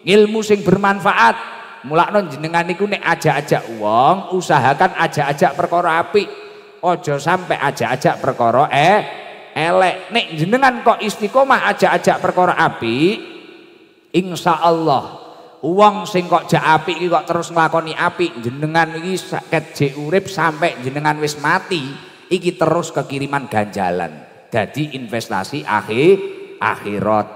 Ilmu sing bermanfaat. Mulakno jenengan niku nek aja aja uang, usahakan aja aja perkara ojo Ojo sampai aja aja perkara eh elek nek jenengan kok istiqomah ajak-ajak perkara api insya Allah uang sing kok jak api iki kok terus nglakoni api jenengan iki saket jek urip sampai jenengan wis mati iki terus kekiriman ganjalan jadi investasi akhir akhirat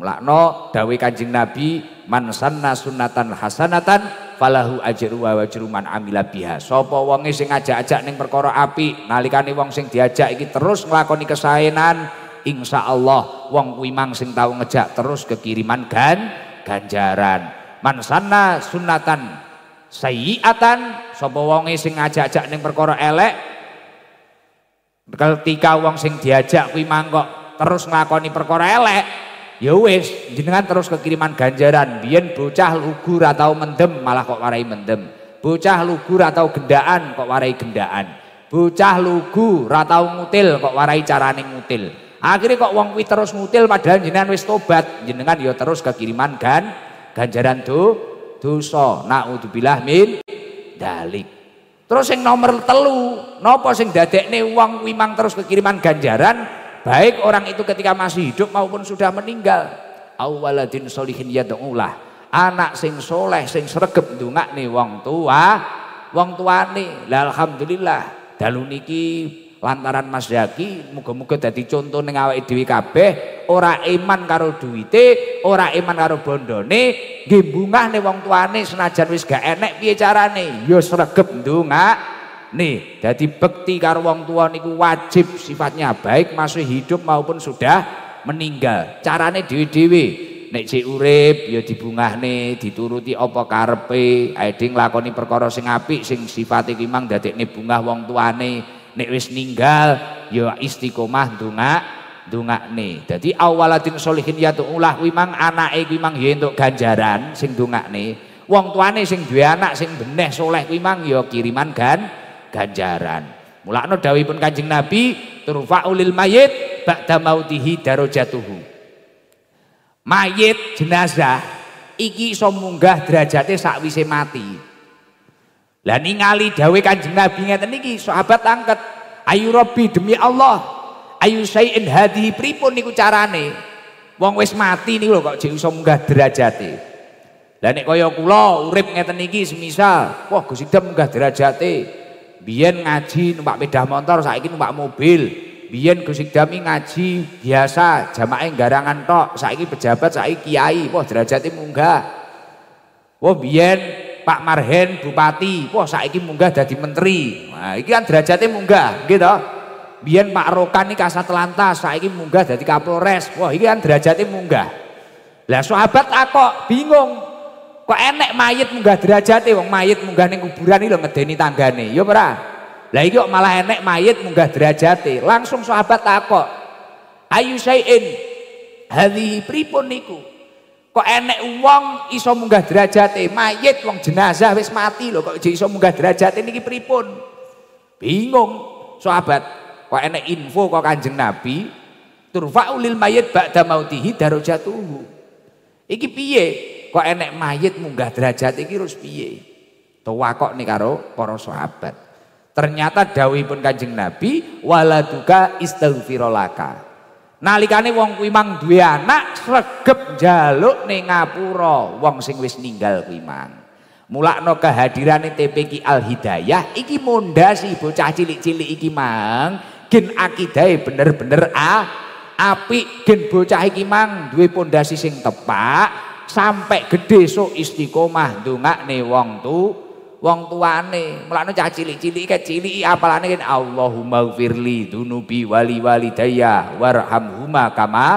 mulakno dawe kanjeng nabi man sanna sunnatan hasanatan falahu ajru wa ajru man amila biha sapa wonge sing ajak ajak ning perkara api nalikane wong sing diajak iki terus nglakoni kesaenan insyaallah wong kuwi mang sing tau ngejak terus kekiriman gan ganjaran man sanna sunnatan sayiatan. sapa wonge sing ngajak-ajak ning perkara elek ketika wong sing diajak kuwi mangkok terus nglakoni perkara elek Ya wis, jenengan terus kekiriman ganjaran. Biyen bocah lugu atau mendem malah kok warai mendem. Bocah lugu atau gendaan kok warai gendaan. Bocah lugu atau ngutil kok warai carane ngutil. Akhirnya kok wong kuwi terus ngutil padahal jenengan wis tobat, jenengan ya terus kekiriman gan ganjaran tuh dosa. Naudzubillah min dalik. Terus yang nomor telu, nopo sing dadekne wong kuwi mang terus kekiriman ganjaran, Baik orang itu ketika masih hidup maupun sudah meninggal. Awaladin solihin yad'ulah. Anak sing soleh, sing sregep nih wong tua, wong tua Lah alhamdulillah dalu niki lantaran Mas Zaki muga-muga dadi contoh ning awake dhewe kabeh ora iman karo duwite ora iman karo bondone nggih nih wong tuane senajan wis gak enek piye carane ya sregep ndongak nih jadi bekti karo wong tua niku wajib sifatnya baik masih hidup maupun sudah meninggal carane dewi-dewi nek si urip ya nih, dituruti opo karpe. Aiding lakoni perkara sing apik sing sifati kimang mang nih bungah wong nih, nek wis ninggal ya istiqomah dunga, dunga nih. Jadi awaladin solihin ya ulah wimang Anak e kuwi ya untuk ganjaran sing dunga nih. wong tuane sing duwe anak sing beneh soleh kuwi mang ya kiriman gan ganjaran. Mulakno dawuhipun Kanjeng Nabi turfa'ulil mayit ba'da mautihi darajatuhu. Mayit jenazah iki iso munggah derajate sakwise mati. Lah ningali dawuh Kanjeng Nabi ngeten iki sahabat angkat, ayu Rabbi demi Allah, ayu sayin hadi pripun niku carane? Wong wis mati niku lho kok jek iso munggah derajate. Lah nek kaya kula urip ngeten iki semisal, wah Gusti munggah derajate, Biyen ngaji numpak sepeda motor, saiki numpak mobil. Biyen Gus Dami ngaji biasa, jamaah garangan tok, saiki pejabat, saiki kiai, wah derajatnya munggah. Wah biyen Pak Marhen bupati, wah saiki munggah dadi menteri. Nah, iki kan derajatnya munggah, gitu. Biyen Pak Rokan ini kasat lantas, saiki munggah dadi Kapolres. Wah, ini kan derajatnya munggah. Lah sahabat aku bingung, Kok enek mayit munggah ya wong mayit munggah ning kuburan iki lho ngedeni tanggane. Ya ora? Lah iki kok malah enek mayit munggah derajat Langsung sahabat takok. Ayu sayin hadi pripun niku? Kok enek wong iso munggah derajat mayit wong jenazah wis mati lho kok iso munggah derajat niki pripun? Bingung sahabat. Kok enek info kok Kanjeng Nabi turfaulil ulil mayit ba'da mautihi darajatuhu. Iki piye? kok enek mayit munggah derajat iki terus piye tawakok nih karo para sahabat ternyata Dawi pun Kanjeng Nabi waladuka istaghfirolaka nalikane wong kuwi mang duwe anak sregep njaluk ning ngapura wong sing wis ninggal kuwi mang mulakno kehadiran TPQ Al Hidayah iki mondasi bocah cilik-cilik iki mang gen akidahe bener-bener ah apik gen bocah iki mang duwe pondasi sing tepak sampai gede so istiqomah nih wong tu wong tuane melano cah cilik cili ke cilik apalane kan Allahumma firli dunubi wali wali warham warhamhuma kama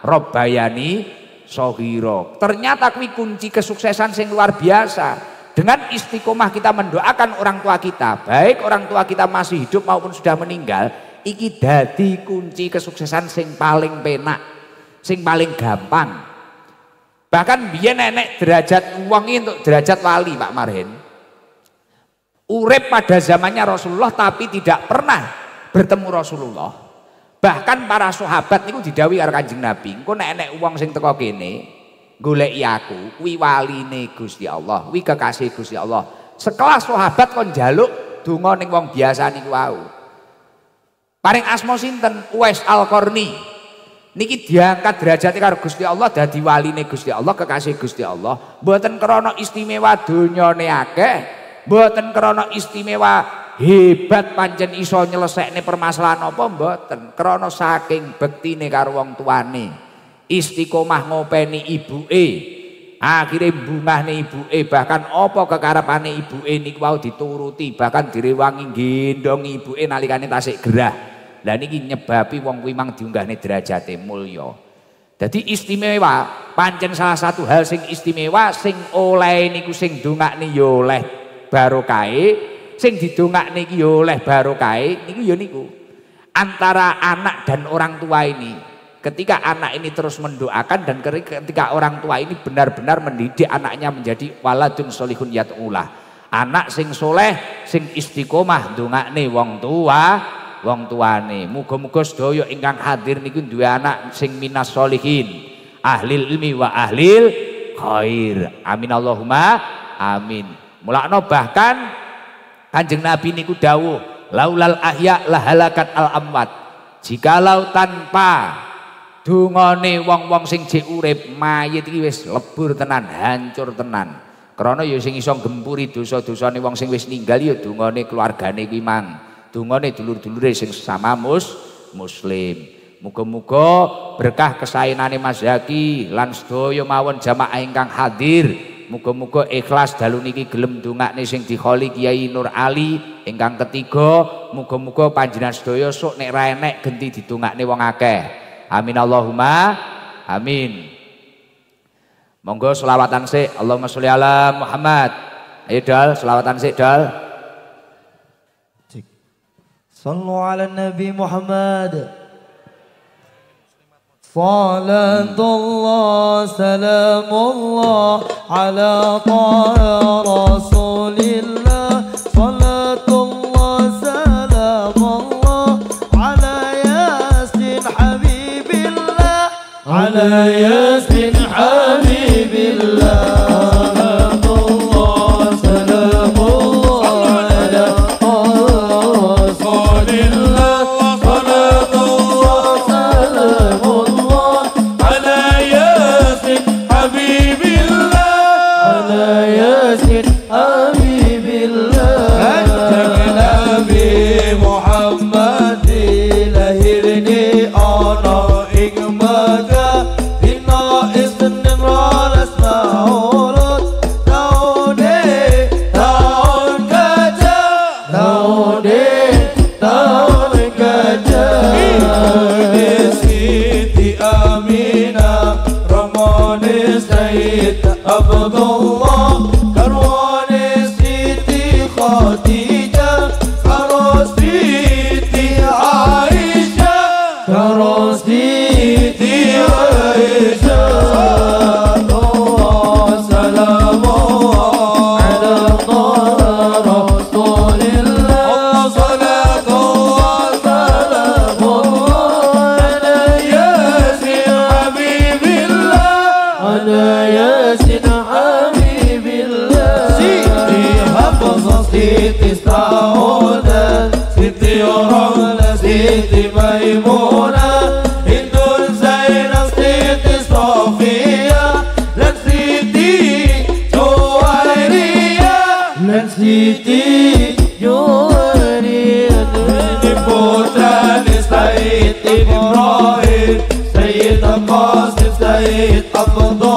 robbayani sohiro ternyata kui kunci kesuksesan sing luar biasa dengan istiqomah kita mendoakan orang tua kita baik orang tua kita masih hidup maupun sudah meninggal iki dadi kunci kesuksesan sing paling penak sing paling gampang Bahkan biar nenek derajat uang untuk derajat wali Pak Marhen. urep pada zamannya Rasulullah tapi tidak pernah bertemu Rasulullah. Bahkan para sahabat niku didawi karo Kanjeng Nabi, engko nek enek wong sing teko kene goleki aku, kuwi waline Gusti Allah, kuwi kekasih Gusti Allah. Sekelas sahabat kon jaluk donga ning wong biasa niku wau. paling asma sinten? Uwais Al-Qarni. Niki diangkat derajatnya karo Gusti Allah dadi waline Gusti Allah, kekasih Gusti Allah. Mboten krana istimewa donyane akeh, mboten krana istimewa hebat pancen iso nyelesekne permasalahan apa mboten, krana saking bektine karo wong tuane. Istiqomah ngopeni ibuke. Akhire ibu E bahkan apa kekarepane ibuke niku wau dituruti, bahkan direwangi gendong ibuke nalikane tasik gerah. Lah niki nyebabi wong wimang mang diunggahne derajate mulya. Dadi istimewa, pancen salah satu hal sing istimewa sing oleh niku sing dongakne ya oleh kai, sing didongakne iki ya oleh barokahe, niku ya niku. Antara anak dan orang tua ini, ketika anak ini terus mendoakan dan ketika orang tua ini benar-benar mendidik anaknya menjadi waladun solihun yat'ulah. Anak sing soleh, sing istiqomah dungakne wong tua, wong tuane. Muga-muga sedaya ingkang hadir niku duwe anak sing minas solihin, ahli ilmi wa ahli khair. Amin Allahumma amin. Mulakno bahkan Kanjeng Nabi niku dawuh, laulal ahya lahalakat al amwat. Jikalau tanpa dungane wong-wong sing jek urip, mayit iki wis lebur tenan, hancur tenan. Karena ya sing iso gempuri dosa-dosane wong sing wis ninggal ya dungane keluargane kuwi mang dungane dulur-dulure sing sesama mus muslim. Muga-muga berkah kesaenane Mas Zaki lan sedaya mawon jamaah ingkang hadir. Muga-muga ikhlas dalu niki gelem dongakne sing dikholi Kiai Nur Ali ingkang ketiga. Muga-muga panjenengan sedaya sok nek ra nek genti didongakne wong akeh. Amin Allahumma amin. Monggo selawatan sik Allahumma sholli ala Muhammad. Ayo dal selawatan sik dal. صلوا على النبي محمد صلاة الله سلام الله على طه رسول الله ست ميمونة النور زي نصيت صوفية لا نسيتي جوارية لا نسيتي جوارية نبوتان سيد إبراهيم سيد قاسم سيد أفضل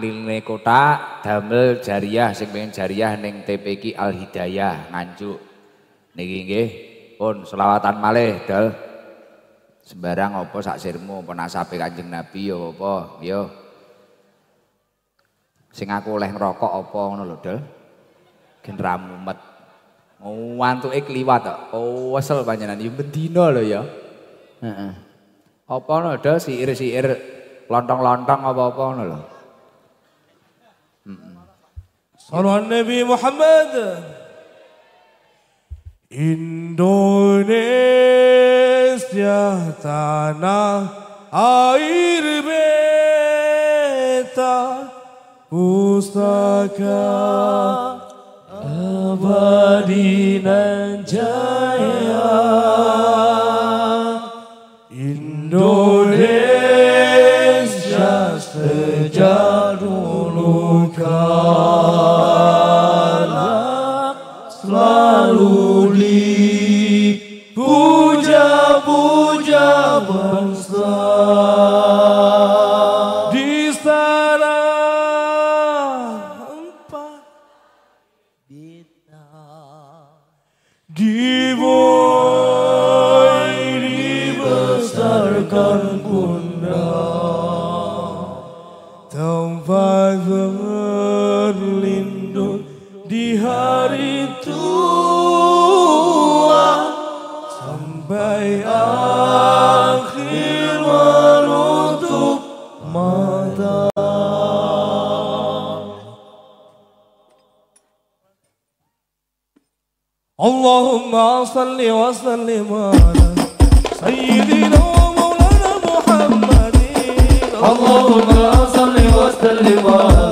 kelilingi Kota, damel jariah sing pengen jariah ning TPQ Al Hidayah Nganjuk. Niki nggih pun selawatan maleh dal sembarang opo, sak sirmu pernah Kanjeng Nabi ya apa ya. Sing aku oleh ngerokok apa ngono lho dal. Gen ramumet. Wantuke kliwat kok. Oh wesel panjenengan yo ya, bendina lho ya. Heeh. Apa dal siir-siir lontong-lontong apa-apa ngono lho. Salam Nabi Muhammad. Indonesia tanah air beta pusaka abadi nan jaya Indonesia صلي وسلم على سيدنا ومولانا محمد اللهم صلي وسلم على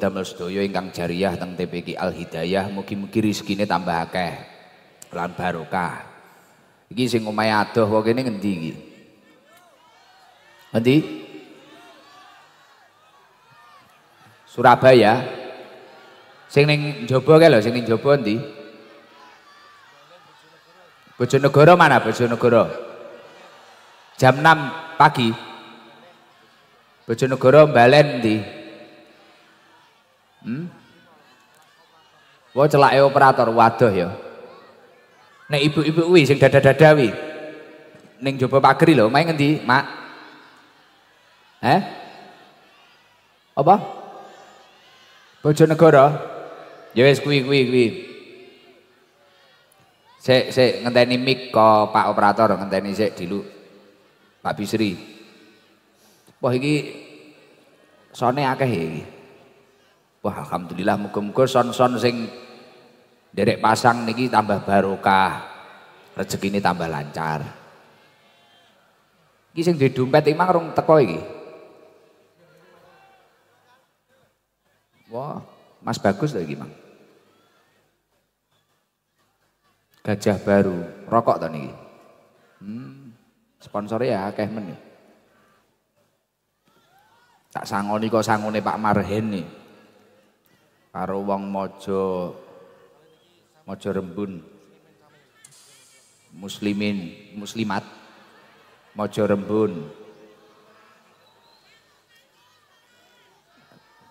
damel sedoyo ingkang jariah teng TPG Al Hidayah mugi-mugi rezekine tambah akeh lan barokah. Iki sing omahe adoh kok kene ngendi iki? Ngendi? Surabaya. Sing ning jaba kae lho, sing ning jaba endi? Bojonegoro mana Bojonegoro? Jam 6 pagi. Bojonegoro Balen endi? Hmm? Wah celake operator waduh ya. Nek ibu-ibu wi sing dada-dada kuwi. Ning jaba pagri lho, main ngendi, Mak? Eh? Apa? Bojonegoro? Ya wis kuwi kuwi kuwi. Sik sik ngenteni mik kok Pak operator ngenteni sik dulu. Pak Bisri. Wah iki sone akeh ya iki. Wah alhamdulillah muga-muga son-son sing derek pasang niki tambah barokah. Rezeki ini tambah lancar. Iki sing di dompet imang rong teko iki. Wah, Mas bagus lagi Mang. Gajah Baru, rokok to niki. Hmm, Sponsor ya akeh Tak sangoni kok sangone Pak Marhen nih karo wong mojo mojo rembun muslimin muslimat mojo rembun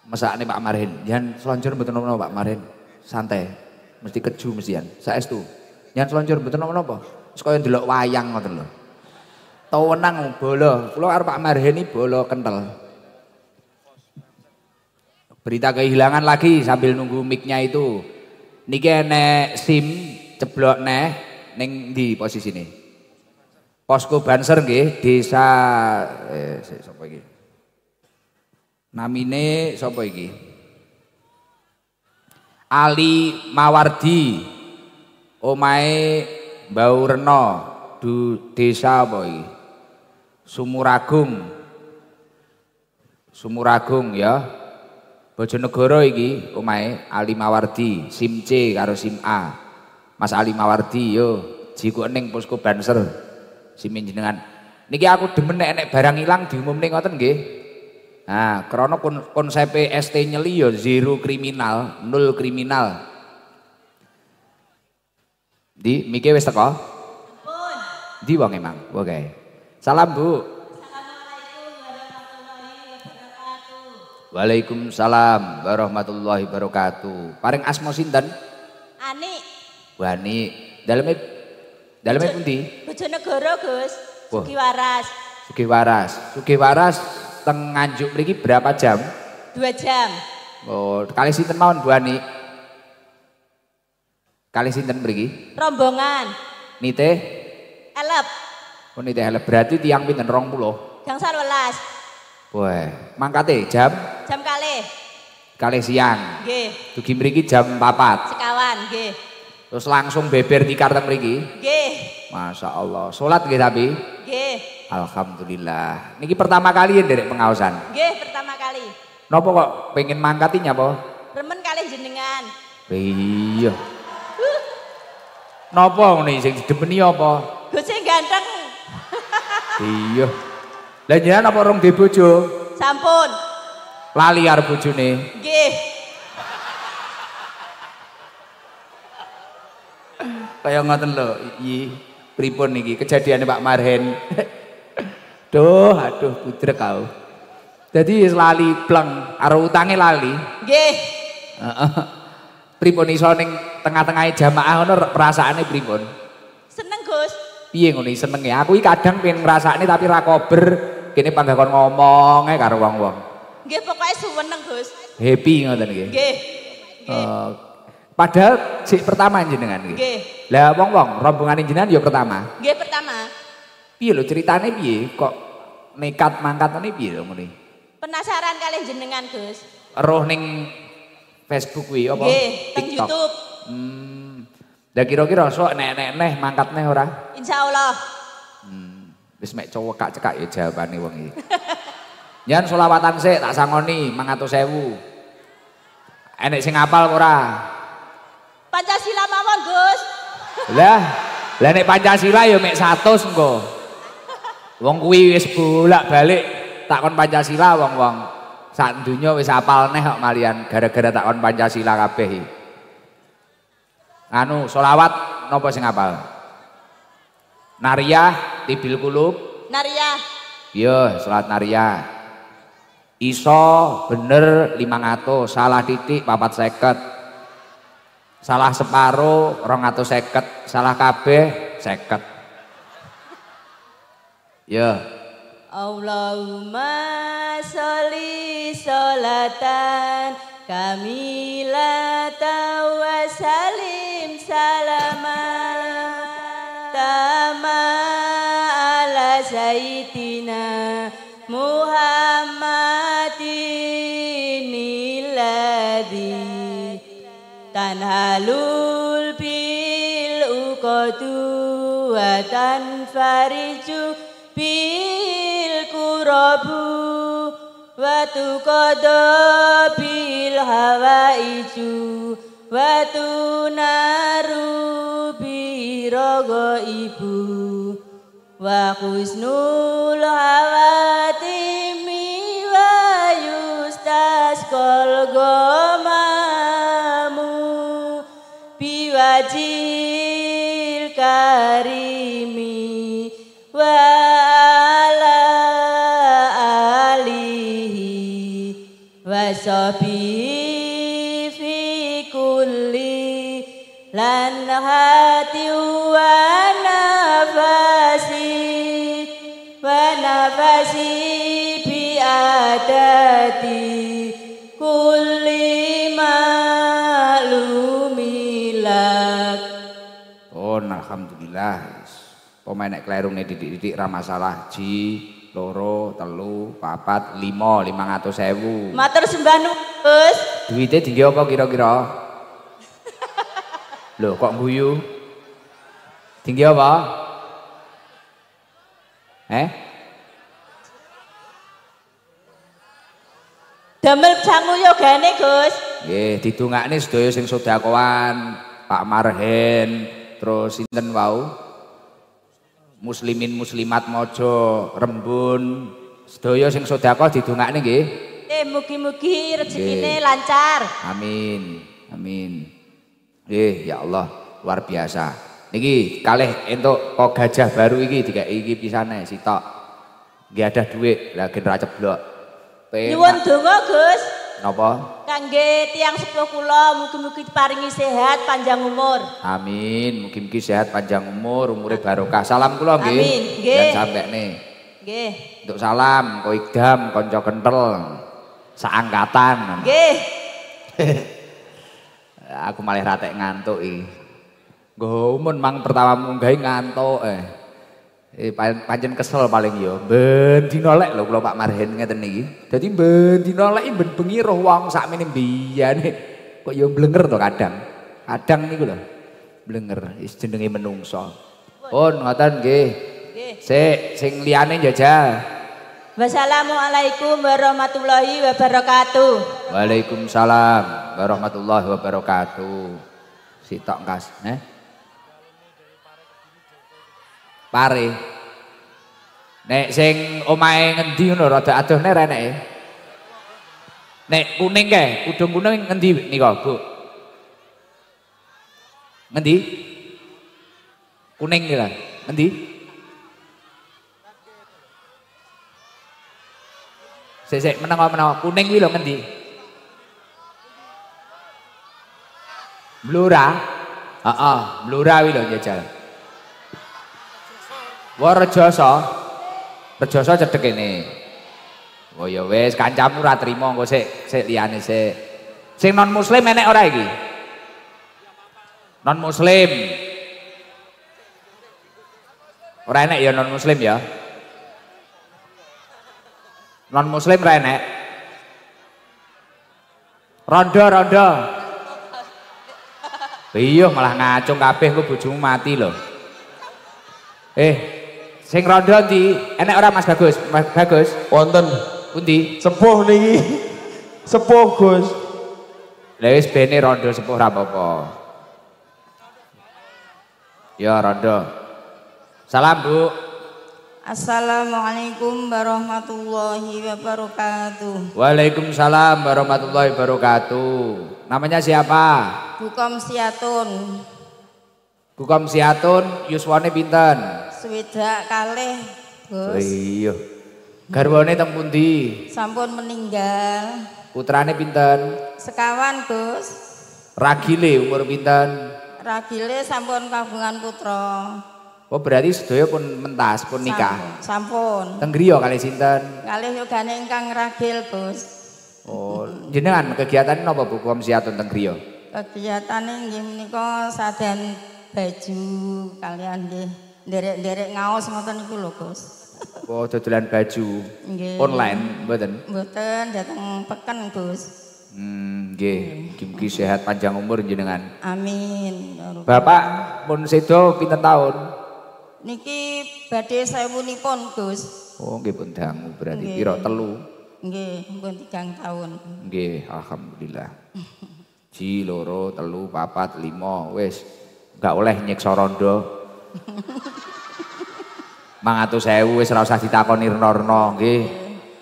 masak nih Pak Marin yang selonjor betul napa Pak Marin santai mesti keju mestian saestu jan selonjor mboten napa sekolah yang dilok wayang ngoten Tahu tawenang bola kula karo Pak ini bola kental Berita kehilangan lagi sambil nunggu micnya itu. Niki enek SIM ceblok neh neng di posisi ini. Posko Banser nggih, desa eh, sapa iki? Namine sapa iki? Ali Mawardi. Omai Baurno du, desa apa iki? Sumuragung. Sumuragung ya. Bojonegoro iki omahe Ali Mawardi, SIM C karo SIM A. Mas Ali Mawardi yo jiku ning posko banser SIM jenengan. Niki aku demen nek, enek barang ilang diumumne ngoten nggih. Nah, krana kon konsep ST nyeli yo zero kriminal, nol kriminal. Di, mikir wis teko? Di wong emang, oke. Salam Bu. Waalaikumsalam warahmatullahi wabarakatuh. Paring asma sinten? Ani. Wani. Daleme daleme pundi? Bojonegoro, Gus. Sugiwaras. Sugiwaras. Sugiwaras teng Nganjuk mriki berapa jam? Dua jam. Oh, kali sinten mawon Bu Ani? Kali sinten mriki? Rombongan. Nite? Elep. Oh nite elep. Berarti tiang pinten 20? Gang 12. Wah, mangkate jam? Jam kali. Kali siang. G. Dugi mriki jam papat. Sekawan, G. Terus langsung beber di teng mriki? G. Masya Allah. sholat gak tapi? G. Alhamdulillah. Niki pertama kali ya dari pengawasan. pertama kali. Kenapa kok pengen mangkatinya apa? Remen kali jenengan. Iya. Uh. nih ngene sing didemeni apa? Gue sing ganteng. iya. Lah jenengan apa rong di bojo? Sampun. Lali arep nih. Nggih. Kaya ngoten lho, iki pripun niki kejadiannya Pak Marhen. Duh, aduh putra kau. Jadi lali pleng, arep utange lali. Gih, Heeh. pripun iso ning tengah-tengah jamaah ngono perasaane pripun? Seneng, Gus. Piye ngono ya. Aku iki kadang pengen ngrasakne tapi ra kober kini panggah kon ngomong karo wong-wong. Nggih pokoknya suweneng, Gus. Happy ngoten nggih. Nggih. Eh, padahal si pertama jenengan nggih. Nggih. Lah wong-wong rombongan jenengan yo ya pertama. Nggih pertama. iya lo ceritane piye kok nekat ini piye lo muni Penasaran kali jenengan, Gus. Roh neng Facebook Wi apa? Nggih, YouTube. Hmm. Lah kira-kira sok nek-nek neh mangkat neh ora? Insyaallah. Wis mek cowok kak cekak ya jawabane wong iki. Nyan selawatan sik tak sangoni 100.000. Enek sing apal ora? Pancasila mawon, Gus. Lah, lah nek Pancasila ya mek 100 engko. Wong kuwi wis bolak-balik tak kon Pancasila wong-wong. Sak dunya wis apal neh kok malian gara-gara tak kon Pancasila kabeh Anu selawat napa sing apal? Nariyah tibil kulub. Nariyah. Iya, sholat nariyah. Iso bener 500, salah titik seket. Salah separuh ngato seket, salah kabeh seket. Iya Allahumma sholli sholatan kamilatan wa salim salaman utama ala sayyidina Muhammadin ladzi tanhalul bil uqatu wa tanfariju bil qurabu wa tuqadu bil hawaiju watunaru birogo ibu wa husnul hawatimi wa yustas kolgomamu biwajil karimi wa بالهات ونفسي ونفسي بأداتي كل معلوم لك Oh, alhamdulillah. Pemain nek klerungnya didik-didik ra masalah ji loro, telu, papat, lima, lima ngatus sewu. Matur sembah nukus. Duitnya tinggi apa kira-kira? Loh kok guyu? Tinggi apa? Eh? Damel sangu yogane, Gus. Nggih, ditungakne sedaya sing sedakowan, Pak Marhen, terus sinten wau? Muslimin muslimat mojo Rembun, sedaya sing sedekah didongakne nggih. Eh mugi-mugi rezekine lancar. Amin. Amin. Eh ya Allah, luar biasa. Niki kalih entuk kok gajah baru iki dikek iki pisane sitok. Nggih ada duit lah gen ra ceblok. Nyuwun donga, Gus. Napa? Kangge tiang sepuh kula mugi-mugi diparingi sehat panjang umur. Amin, mugi-mugi sehat panjang umur, umure barokah. Salam kula nggih. Amin, nggih. Dan sampekne. Nggih. Untuk salam, idam konco kentel. Seangkatan. Nggih. Aku malah ratek ngantuk ih. Nggo mang pertama munggah ngantuk eh. Eh panjen kesel paling yo. Ben nolak lek lho kula Pak Marhen ngeten niki. Dadi ben dina lek ben bengi roh wong sakmene kok yo blenger to kadang. Kadang niku lho. Blenger is jenenge menungso. Pun ngoten nggih. Sik sing liyane jaja. Wassalamualaikum warahmatullahi wabarakatuh. Waalaikumsalam warahmatullahi wabarakatuh. Sitok kas, eh? Pare. Nek sing omahe ngendi ngono rada adohne reneke. Nek kuning kae, kudung kuning ngendi nika, Bu? Ngendi? Kuning kira. Ngendi? Sik meneng menang? kuning kuwi lho ngendi? Blora. Heeh, uh -uh, Blora kuwi lho jajal. Warjasa. Rejasa cedhek kene. Oh ya wis kancamu ora trima engko sik sik liyane sik. Sing non muslim nenek orang iki? Non muslim. orang enek ya non muslim ya non muslim ra enek rondo rondo iya malah ngacung kabeh kok bojomu mati loh eh sing rondo di enek ora Mas Bagus Mas Bagus wonten pundi sepuh nih, sepuh Gus Lewis wis bene rondo sepuh ra apa ya rondo salam Bu Assalamualaikum warahmatullahi wabarakatuh. Waalaikumsalam warahmatullahi wabarakatuh. Namanya siapa? Bukom Siatun. Bukom Siatun, yuswane Bintan. Swidak kalih, Gus. Oh, iya. Garwane teng Sampun meninggal. Putrane Bintan. Sekawan, Gus. Ragile umur Bintan. Ragile sampun kagungan putro. Oh berarti sedaya pun mentas pun nikah. Sampun. Teng kali sinten? Kali yogane ingkang ragil, Bos. Oh, jenengan kegiatan napa Bu Komsiatun teng griya? Kegiatane nggih menika saden baju kalian nggih nderek-nderek ngaos ngoten niku lho, Gus. Oh, dodolan baju. Nggih. Online mboten? Mboten, dateng peken, Gus. Hmm, nggih, mugi sehat panjang umur jenengan. Amin. Ya Bapak pun sedo pinten tahun. Niki badhe sewunipun, Gus. Oh, nggih pun dangu berarti nggih. pira telu. Nggih, pun tigang tahun. Nggih, alhamdulillah. Ji loro, telu, papat, lima, wis gak oleh nyiksa rondo. Mangatus sewu wis ora usah ditakoni renorno nggih.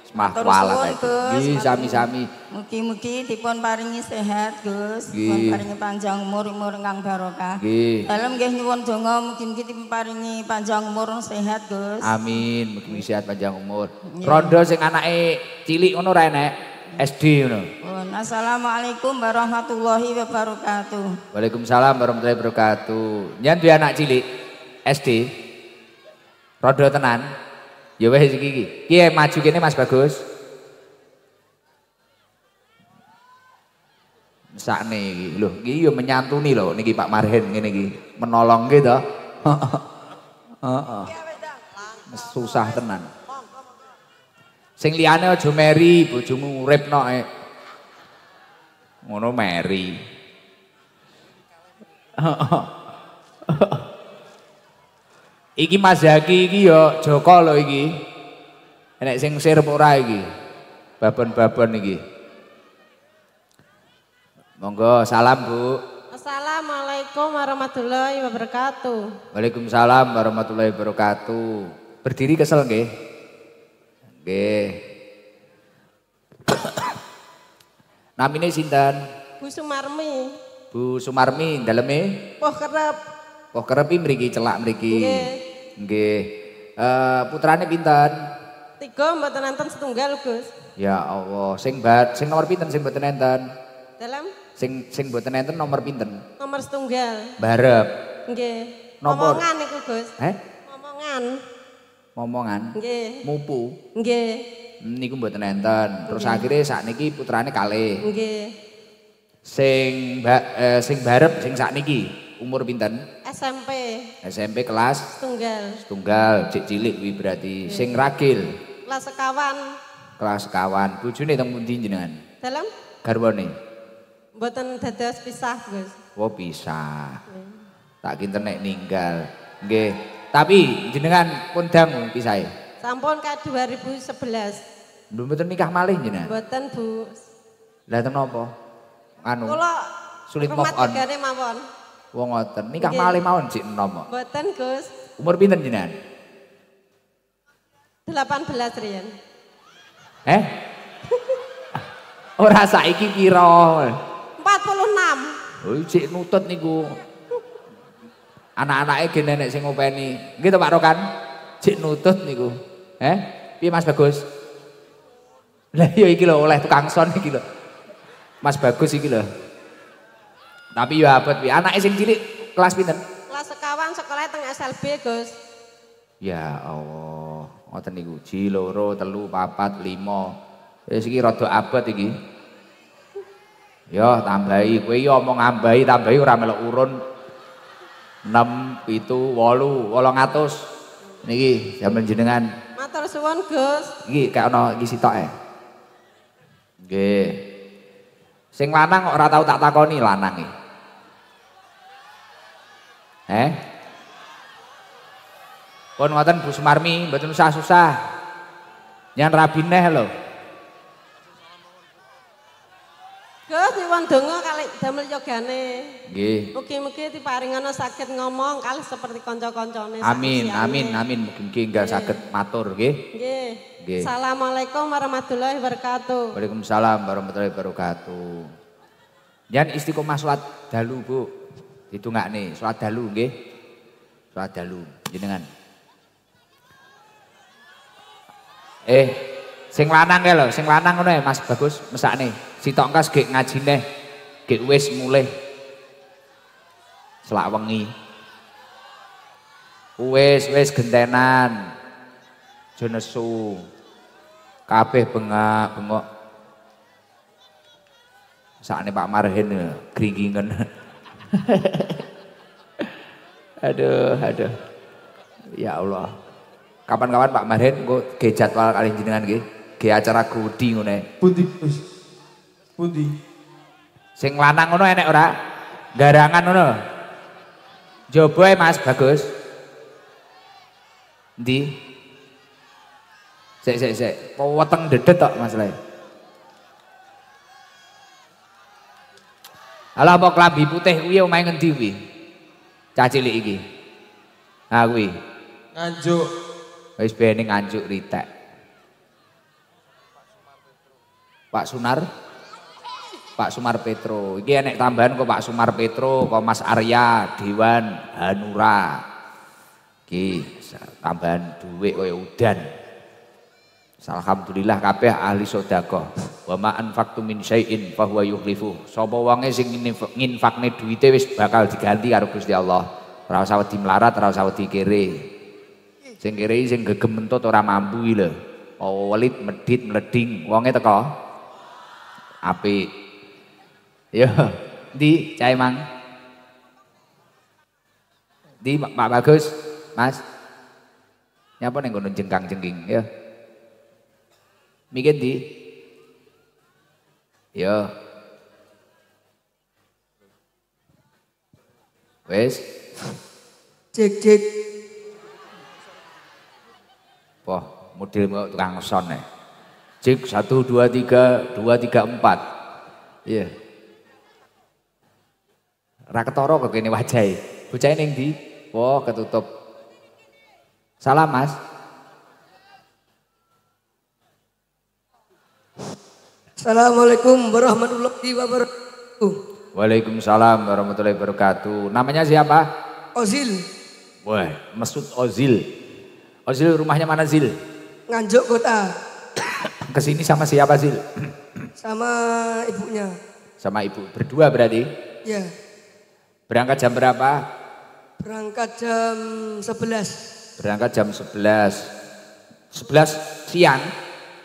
Semah kualat. Nggih, sami-sami. Mugi-mugi dipun paringi sehat, Gus. Dipun paringi panjang umur, umur kang barokah. Dalam Dalem nggih nyuwun donga mugi-mugi dipun paringi panjang umur sehat, Gus. Amin, mugi sehat panjang umur. Yeah. Rondo sing anake cilik ngono ora enek. SD ngono. Assalamualaikum warahmatullahi wabarakatuh. Waalaikumsalam warahmatullahi wabarakatuh. Nyen duwe anak cilik SD. Rondo tenan. Ya wis iki iki. Ki maju kene Mas Bagus. sakne iki. Lho, iki ya menyantuni lho niki Pak Marhen ngene iki. Menolong ki to. Heeh. Susah tenan. Sing liyane aja meri bojomu uripno. E. Ngono meri. iki Mas Zaki iki ya Joko lho iki. Nek sing sirep ora iki. Babon-babon iki. Monggo, salam Bu. Assalamualaikum warahmatullahi wabarakatuh. Waalaikumsalam warahmatullahi wabarakatuh. Berdiri kesel nggih? Nggih. Namine sinten? Bu Sumarmi. Bu Sumarmi, daleme? Poh kerep. Poh kerep iki mriki celak mriki. Nggih. Nggih. Uh, putrane pinten? Tiga mboten enten setunggal, Gus. Ya Allah, sing bat, sing nomor pinten sing mboten enten? Dalam Sing sing mboten enten nomor pinter Nomor setunggal. Barep. Nggih. Nomor nih niku, Gus. Heh? ngomongan ngomongan Nggih. Mupu. Nggih. Hmm, niku mboten nenten Terus akhirnya saat niki putrane kale Nggih. Sing ba, eh, sing barep sing niki umur pinter SMP. SMP kelas? Setunggal. Setunggal, cek cilik kuwi berarti. Hmm. Sing ragil. Kelas sekawan. Kelas sekawan. Bojone teng pundi jenengan? Dalam? Garwane. Mboten dados pisah, Gus. Oh, pisah. Tak kinten nek ninggal. Nggih. Tapi jenengan pun dangu pisahe. Sampun ka 2011. Belum mboten nikah malih jenengan? Mboten, Bu. Lah ten napa? Anu. Kula sulit move on. Rumah mawon. Wong ngoten. Nikah okay. malih mawon sik napa? Mboten, Gus. Umur pinten jenengan? 18 riyen. Eh? Ora saiki pira? 46. Oh, cek nutut niku. Anak-anake gen nenek sing ngopeni. Nggih to Pak Rokan? Cek nutut niku. Eh? Piye Mas Bagus? Lah ya iki lho oleh tukang son iki lho. Mas Bagus iki lho. Tapi ya abot piye? Anake sing cilik kelas pinten? Kelas sekawang sekolah teng SLB, Gus. Ya Allah. Ngoten niku. Ji loro, telu, papat, lima. Wis iki rada abot iki. Ya tambahi kowe ya omong ambahi tambahi ora melok urun 6 7 8 800 niki jaman jenengan. Matur suwun, Gus. Iki gak ana iki sitoke. Nggih. Sing lanang kok ora tau tak takoni lanang nih, Eh? Kon ngoten Bu Sumarmi mboten susah-susah. Nyan rabineh lho. Gus nyuwun donga kali damel yogane. Nggih. Mugi-mugi diparingana sakit ngomong kali seperti kanca-kancane. Amin, amin, amin. Mungkin mugi enggak sakit matur nggih. Nggih. Assalamualaikum warahmatullahi wabarakatuh. Waalaikumsalam warahmatullahi wabarakatuh. Jangan istiqomah sholat dalu, Bu. itu nih? salat dalu nggih. Salat dalu jenengan. Eh, Sing lanang ya lo, sing lanang ya Mas Bagus masak nih, si tongkas gak ngaji nih, gak wes mulai, Selak wengi. wes wes gentenan. jenesu, kafe Kabeh bengak-bengok. nih Pak Marhen eh, gringgingen. aduh, aduh. Ya Allah. Kapan-kapan Pak Marhen kok gejadwal kali jenengan gitu ke acara gudi ngene. Pundi? Pundi? Sing lanang ngono enek ora? Garangan ngono. Jopo Mas Bagus. Di. Sik sik sik, weteng dedet tok Mas lain. Ala apa klambi putih kuwi omahe ngendi kuwi? Caci iki. Ha ah, kuwi. Nganjuk. Wis bening nganjuk ritek. Pak Sunar Pak Sumar Petro. ini enek tambahan kok Pak Sumar Petro, kok Mas Arya, Dewan Hanura. ki tambahan duit kaya udan. Alhamdulillah kabeh ahli sodako Wa faktu anfaqtu min syai'in fa huwa yukhlifu. Sapa wonge sing nginfakne duwite wis bakal diganti karo Gusti Allah. rasa usah melarat, rasa usah kere. Sing kere sing gegem mentut ora mampu lho. Oh, welit medit meleding wangnya teko api, Yo, di Cai Mang. Di Pak Bagus, Mas. Nyapa neng gunung jengkang-jengking, ya. Mikir di. Yo. Wes. Cek cek. Wah, model tukang son Cik satu dua tiga dua tiga empat. Iya. Raketoro kok ini wajai. Bucai neng di, Wow ketutup. Salam mas. Assalamualaikum warahmatullahi wabarakatuh. Waalaikumsalam warahmatullahi wabarakatuh. Namanya siapa? Ozil. Wah, maksud Ozil. Ozil rumahnya mana Zil? Nganjuk kota kesini sama siapa sih? Sama ibunya. Sama ibu. Berdua berarti? Iya. Berangkat jam berapa? Berangkat jam 11. Berangkat jam 11. 11 siang?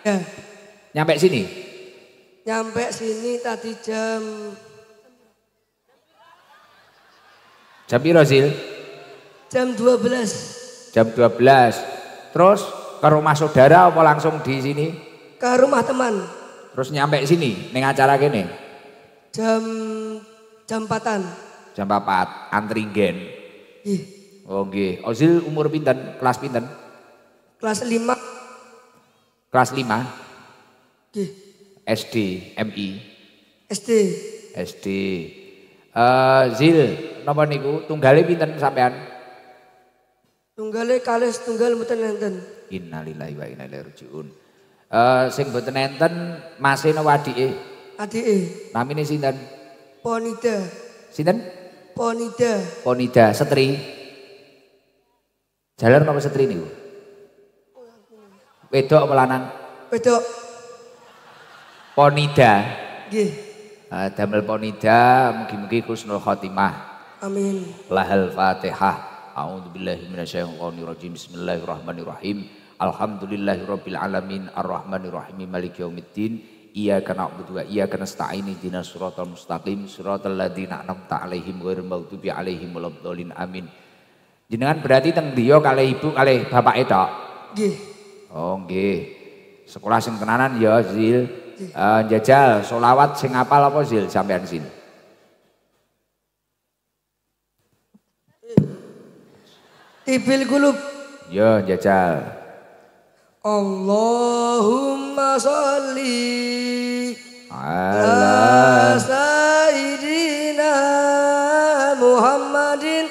Ya. Nyampe sini? Nyampe sini tadi jam... Jam berapa Zil? Jam 12. Jam 12. Terus ke rumah saudara apa langsung di sini? ke rumah teman. Terus nyampe sini, neng acara gini? Jam jam empatan. Jam empat, antri gen. Oke. Oh nggih. Ozil umur pinten? Kelas pinten? Kelas lima. Kelas lima? Gih. SD, MI. SD. SD. Uh, eh, Zil, nomor niku? Tunggale pinten sampean? Tunggale kales tunggal mboten nanten. Innalillahi wa inna ilaihi rajiun. Eh sing mboten enten masih no adike. Namine sinten? Ponida. Sinten? Ponida. Ponida setri. Jalan apa setri niku? Wedok apa lanang? Wedok. Ponida. Nggih. Uh, damel ponida mugi-mugi Kusnul khotimah. Amin. Lahal Fatihah. A'udzubillahi minasyaitonirrajim. Bismillahirrahmanirrahim. Alhamdulillahirabbil alamin arrahmanir rahim maliki yaumiddin iyyaka na'budu wa iyyaka nasta'in ihdinash siratal mustaqim siratal ladzina an'amta 'alaihim ghairil maghdubi 'alaihim waladdallin amin jenengan berarti teng dia kalih ibu kalih bapak itu. nggih oh nggih sekolah sing tenanan ya Zil uh, eh, jajal solawat sing apal apa Zil sampean sini. Tibil gulub. Yo ya, jajal. Allahumma salli ala sayyidina Muhammadin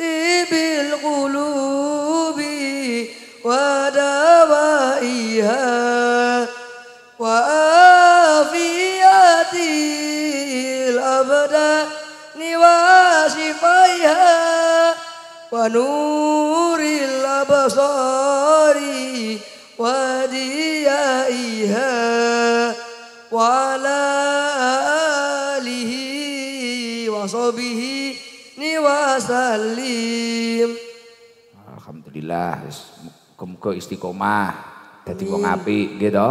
tibil qulubi wa dawaiha wa afiyatil abdani wa shifaiha wa nuril abasari وديائها وعلى آله وصحبه وسلم Alhamdulillah muga istiqomah dadi wong ngapi, gitu.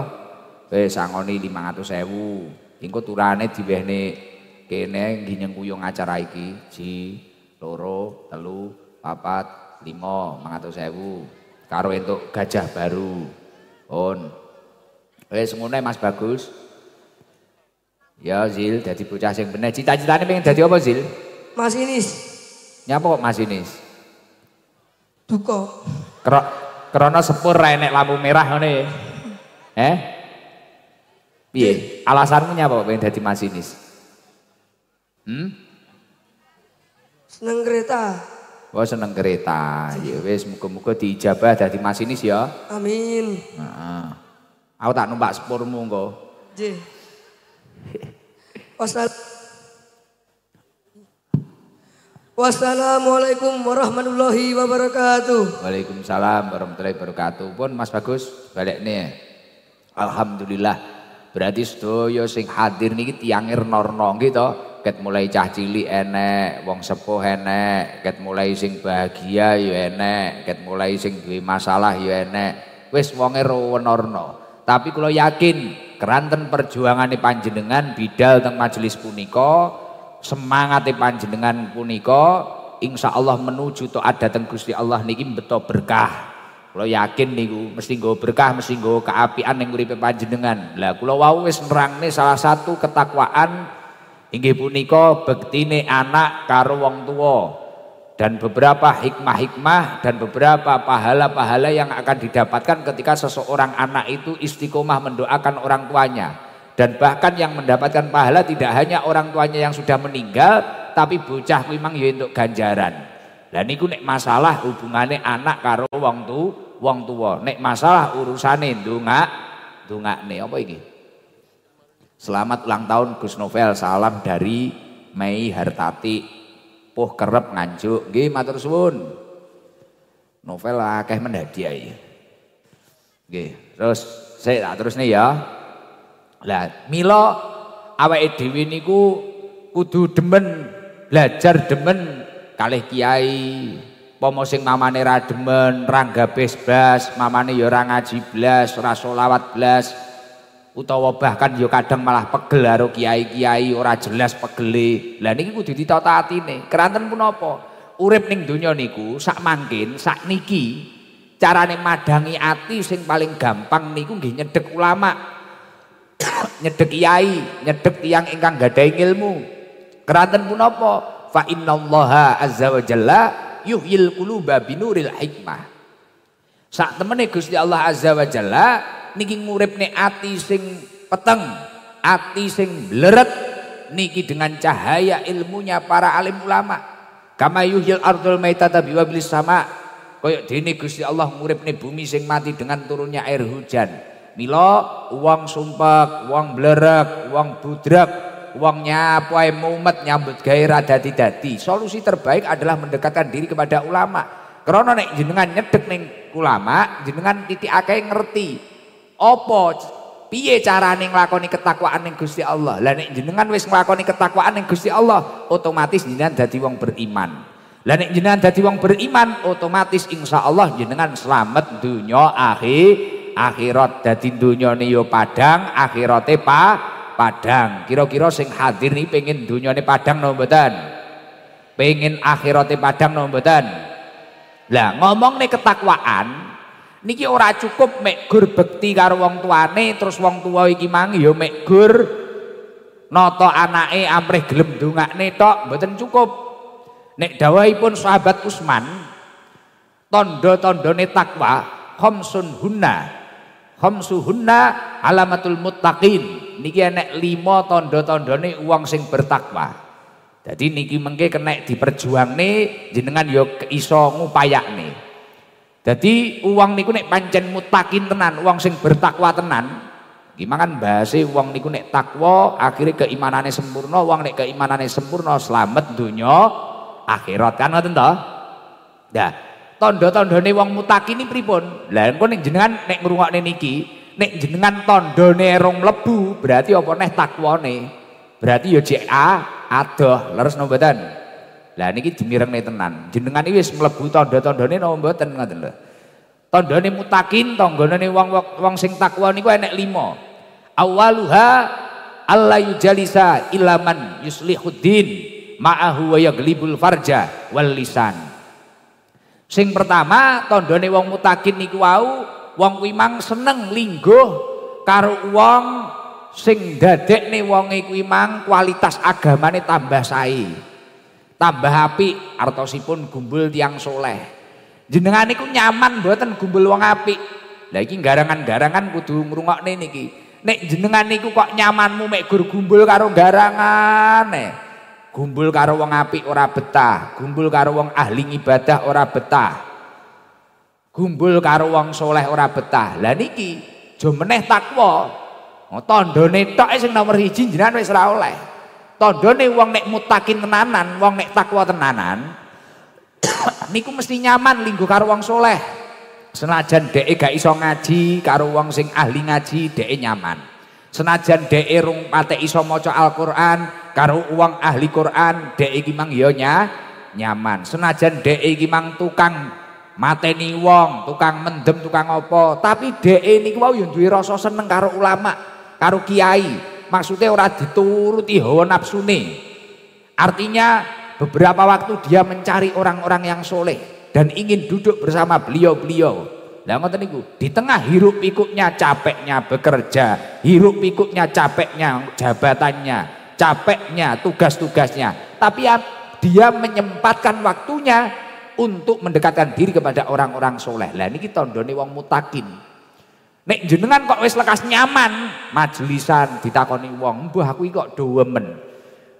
to wis sangoni 500.000 engko turane diwehne kene nggih nyengkuyung acara iki ji loro telu papat lima 500.000 karo entuk gajah baru. On. Wis ngene Mas Bagus. Ya Zil, jadi bocah sing bener. cita citanya pengen jadi apa Zil? Mas Inis. Nyapa kok Mas Inis? Duka. Kro krana sepur ra enek lampu merah ngene Eh? Piye? Alasanmu nyapa pengen jadi Mas Inis? Hmm? Seneng kereta. Oh seneng kereta. Ya wis muga-muga diijabah dadi masinis ya. Amin. Heeh. Aku tak numpak sepurmu engko. Nggih. Wassalamualaikum warahmatullahi wabarakatuh. Waalaikumsalam warahmatullahi wabarakatuh. Pun Mas Bagus balik nih. Alhamdulillah. Berarti sedaya sing hadir niki Tiangir renorno nggih to ket mulai cah cilik enek, wong sepuh enek, ket mulai sing bahagia yo ya enek, ket mulai sing duwe masalah yo ya enek. Wis wonge rowenorno. Tapi kalau yakin keranten perjuangan di panjenengan bidal teng majelis punika, di panjenengan punika insya Allah menuju to ada teng Gusti Allah niki beto berkah. kalau yakin nih, mesti gue berkah, mesti gue keapian yang gue panjenengan. Lah kalau wau wis nih salah satu ketakwaan Inggih punika bektine anak karo wong tua dan beberapa hikmah-hikmah dan beberapa pahala-pahala yang akan didapatkan ketika seseorang anak itu istiqomah mendoakan orang tuanya dan bahkan yang mendapatkan pahala tidak hanya orang tuanya yang sudah meninggal tapi bocah memang ya untuk ganjaran. dan niku nek masalah hubungannya anak karo wong tu wong tua nek masalah dunga ndongak nih apa ini Selamat ulang tahun Gus Novel, salam dari Mei Hartati. Puh kerep nganjuk, nggih matur suwun. Novel akeh mendhadiahi. Nggih, terus saya tak terus nih ya. Lah, mila awake dhewe niku kudu demen belajar demen kalih kiai pomo sing mamane ra demen rangga besbas, mama mamane ya ora ngaji blas ora selawat blas utawa bahkan yo ya kadang malah pegel karo kiai-kiai ora jelas pegele. Lah niki kudu ditata atine. Keranten apa? Urip ning donya niku sak mangkin, sak niki carane madangi ati sing paling gampang niku nggih nyedek ulama. nyedek kiai, nyedek tiang ingkang gadhahi ilmu. Keranten apa? Fa innallaha azza wa jalla yuhyil quluba binuril hikmah. Sak temene Gusti Allah azza wa jalla niki nguripne ati sing peteng, ati sing bleret niki dengan cahaya ilmunya para alim ulama. Kama yuhil ardul tabi wabilis sama. Koyok dini Gusti Allah nih bumi sing mati dengan turunnya air hujan. Milo, uang sumpek, uang blerek, uang budrek, uang nyapuai mumet nyambut gairah dati dati. Solusi terbaik adalah mendekatkan diri kepada ulama. Karena nek jenengan nyedek neng ulama, jenengan titik akeh ngerti opo piye carane nglakoni ketakwaan ning Gusti Allah? Lah nek jenengan wis nglakoni ketakwaan ning Gusti Allah, otomatis jenengan dadi wong beriman. Lah nek jenengan dadi wong beriman, otomatis insya Allah jenengan selamat dunia akhir akhirat dadi nih yo padang, akhirate pa padang. Kira-kira sing hadir nih pengen nih padang no Pengen akhirate padang no Lah ngomong nih ketakwaan, niki ora cukup mek gur bekti karo wong tuane terus wong tua iki mang ya mek gur nata anake amrih gelem dongakne tok mboten cukup nek pun sahabat Usman tondo tandane takwa khamsun hunna hunna alamatul muttaqin niki enek lima tondo tandane uang sing bertakwa jadi niki mengke kena diperjuangne jenengan ya iso ngupayakne jadi uang niku nek pancen mutakin tenan, uang sing bertakwa tenan. Gimana kan bahasa uang niku nek takwa, akhirnya keimanannya sempurna, uang nek keimanannya sempurna, selamat dunia akhirat kan ngoten to? Nah, tanda nih uang mutakin ini pribon Lah poni nek jenengan nek nih niki, nek jenengan tandane rong lebu, berarti apa neh nih, Berarti yo ya a aduh leres no lah niki dumireng nih tenan. Jenengan ini wis melebu tanda-tandane napa mboten ngoten lho. Tandane mutakin, nih wong wong sing takwa niku enek lima. Awaluha Allah yujalisa ilaman yuslihuddin ma'ahu wa yaglibul farja wal lisan. Sing pertama tandane wong mutakin niku wau wong kuwi seneng lingguh karo wong sing dadekne wong kuwi mang kualitas agamane tambah sae tambah api artosipun gumbul tiang soleh jenengan itu nyaman buatan gumbul wong api. Nah ini garangan-garangan kudu nih niki nek jenengan niku kok nyamanmu mek gur gumbul karo garangan nih eh. gumbul karo wong api ora betah gumbul karo wong ahli ibadah ora betah gumbul karo wong soleh ora betah lah niki jo meneh takwa oh, tandane tok sing nomor hijin jenengan wis ora oleh tandane wong nek mutakin tenanan, wong nek takwa tenanan niku mesti nyaman linggo karo wong soleh. Senajan dhek gak iso ngaji karo wong sing ahli ngaji dhek nyaman. Senajan dhek rung pate iso maca Al-Qur'an karo wong ahli Qur'an dhek iki mang ya nyaman. Senajan dhek iki mang tukang mateni wong, tukang mendem, tukang opo. tapi dhek niku wau yo ya duwe rasa seneng karo ulama, karo kiai maksudnya orang dituruti hawa nafsune. Artinya beberapa waktu dia mencari orang-orang yang soleh dan ingin duduk bersama beliau-beliau. Lah ngoten niku, di tengah hiruk pikuknya capeknya bekerja, hiruk pikuknya capeknya jabatannya, capeknya tugas-tugasnya. Tapi ya, dia menyempatkan waktunya untuk mendekatkan diri kepada orang-orang soleh. Lah niki tandane wong mutakin. Nek jenengan kok wis lekas nyaman majelisan ditakoni wong, mbuh aku iki kok demen.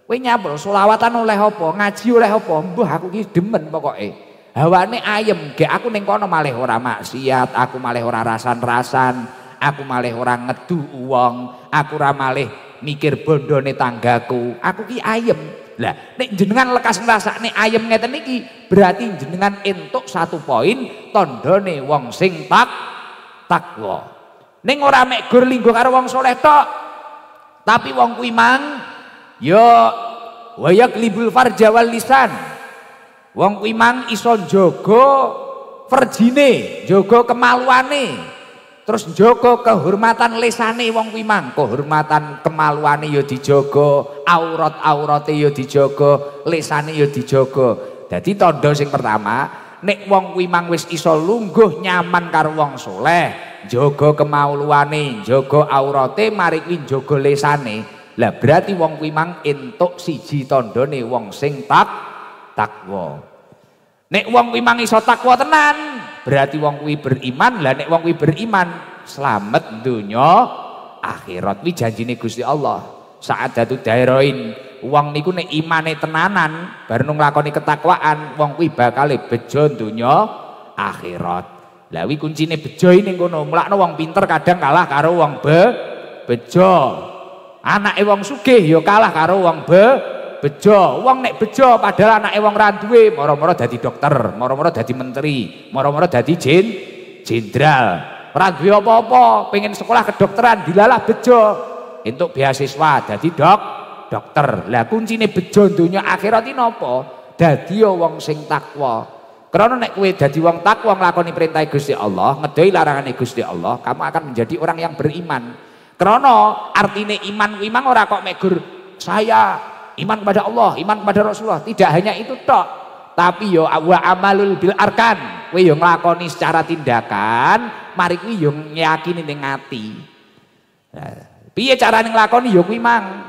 Kowe nyapul selawatan oleh apa? Ngaji oleh apa? Mbuh aku iki demen pokoke. Hawane ayem, gek aku ning kono malih ora maksiat, aku maleh ora rasan-rasan, aku maleh ora ngedu uang, aku ora malih mikir bondone tanggaku. Aku ki ayem. Lah, nek jenengan lekas ngrasakne ayem ngeten iki, berarti jenengan entuk satu poin tandane wong sing tak takwa. Ning ora mek gur linggo karo wong soleh tok. Tapi wong kuwi mang ya wayak libul farja wal lisan. Wong kuwi mang iso njaga farjine, njaga kemaluane. Terus njaga kehormatan lesane wong kuwi mang, kehormatan kemaluane ya dijaga, aurat-aurate ya dijaga, lesane ya dijaga. Dadi tandha sing pertama, nek wong kuwi mang wis iso lungguh nyaman karo wong soleh, Jogo kemauluane, jogo aurote, marikin, jogo lesane. Lah berarti wong kuwi mang entuk siji tandane wong sing tak takwa. Nek wong kuwi mang iso takwa tenan, berarti wong kuwi beriman. Lah nek wong kuwi beriman, selamat dunia akhirat. Kuwi janjine Gusti Allah. Saat jatuh dairoin wong niku nek imane tenanan, bareng nglakoni ketakwaan, wong kuwi bakal bejo dunia, akhirat. Lewi kuncinya kuncine bejo ini ngono, Mulakno wong pinter kadang kalah karo wong be bejo. Anake wong sugih ya kalah karo wong be bejo. Wong nek bejo padahal anake wong ra duwe, moro-moro dadi dokter, moro-moro dadi menteri, moro-moro dadi jin jenderal. Ora duwe apa-apa, pengen sekolah kedokteran dilalah bejo. untuk beasiswa dadi dok dokter. Lah kuncine bejo donya akhirat iki napa? Dadi ya wong sing takwa. Karena nek kowe dadi wong takwa nglakoni perintah Gusti Allah, ngedoi larangan Gusti Allah, kamu akan menjadi orang yang beriman. Karena artinya iman iman ora kok megur saya iman kepada Allah, iman kepada Rasulullah. Tidak hanya itu tok, tapi yo wa amalul bil arkan. Kowe yo nglakoni secara tindakan, mari kuwi yo yakini ning ati. Nah, piye carane nglakoni yo kuwi mang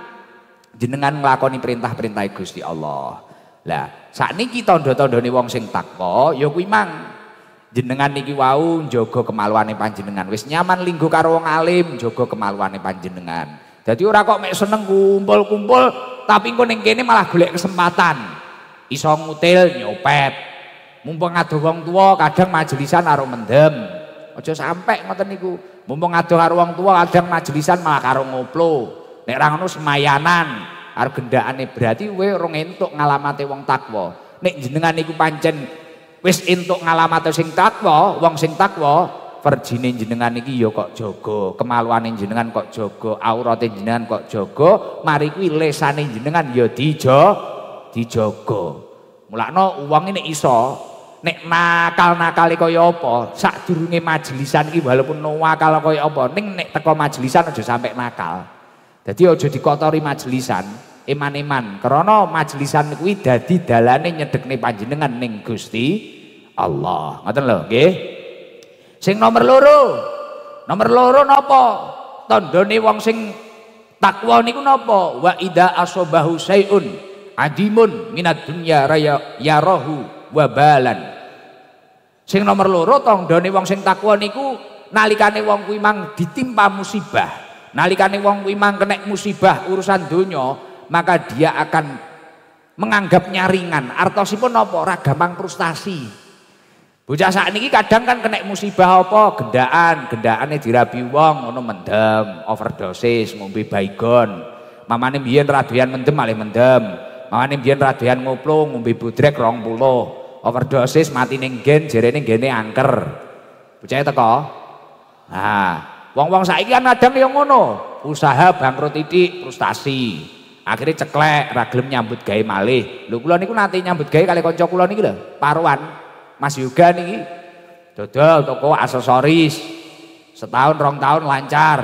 jenengan nglakoni perintah-perintah Gusti Allah. Lah, sakniki tanda-tandane wong sing takwa ya kuwi mang jenengan niki wau njaga kemaluane panjenengan. Wis nyaman linggo karo wong alim, njaga kemaluane panjenengan. Jadi ora kok mek seneng kumpul-kumpul tapi engko ning kene malah golek kesempatan. Iso ngutil nyopet. Mumpung ada wong tua kadang majelisan harus mendem. ojo sampai ngoten niku. Mumpung ada karo wong tua kadang majelisan malah karo ngoplo. Nek ra ngono semayanan, arep gendakane berarti kowe ora entuk ngalamate wong takwa. Nek jenengan iku pancen wis entuk ngalamate sing takwa, wong sing takwa perjine jenengan iki ya kok jaga, kemaluane jenengan kok jaga, aurate jenengan kok jaga, mari kuwi lesane jenengan ya dijo dijaga. Mulakno uang ini iso nek nakal-nakale kaya apa, sadurunge majelisan iki walaupun nakal kaya apa, ning nek teko majelisan aja sampe nakal. Jadi ojo dikotori majelisan, iman-iman. Karena majelisan kuwi dadi dalane nyedekne panjenengan ning Gusti Allah. Ngoten lho, nggih. Sing nomor loro. Nomor loro nopo, Tandane wong sing takwa niku nopo, Wa ida asobahu sayun adimun minat dunya raya yarahu wabalan. Sing nomor loro tandane wong sing takwa niku nalikane wong kuwi mang ditimpa musibah nalikane wong kuwi mangkenek musibah urusan donya maka dia akan menganggapnya ringan artosipun napa ora gampang frustasi bocah ini kadang kan kena musibah apa gendaan gendaane dirabi wong ngono mendem overdosis ngombe baygon mamane biyen radoyan mendem malah mendem mamane biyen mau ngoplo ngombe budrek 20 overdosis mati ning gen jerene gene angker bocah teko nah Wong-wong saiki kan kadang yang ngono, usaha bangkrut titik frustasi. Akhirnya ceklek, raglem nyambut gawe malih. lu kula niku nanti nyambut gawe kali konco kula niki lho, paruan. Mas Yoga nih dodol toko aksesoris. Setahun rong tahun lancar.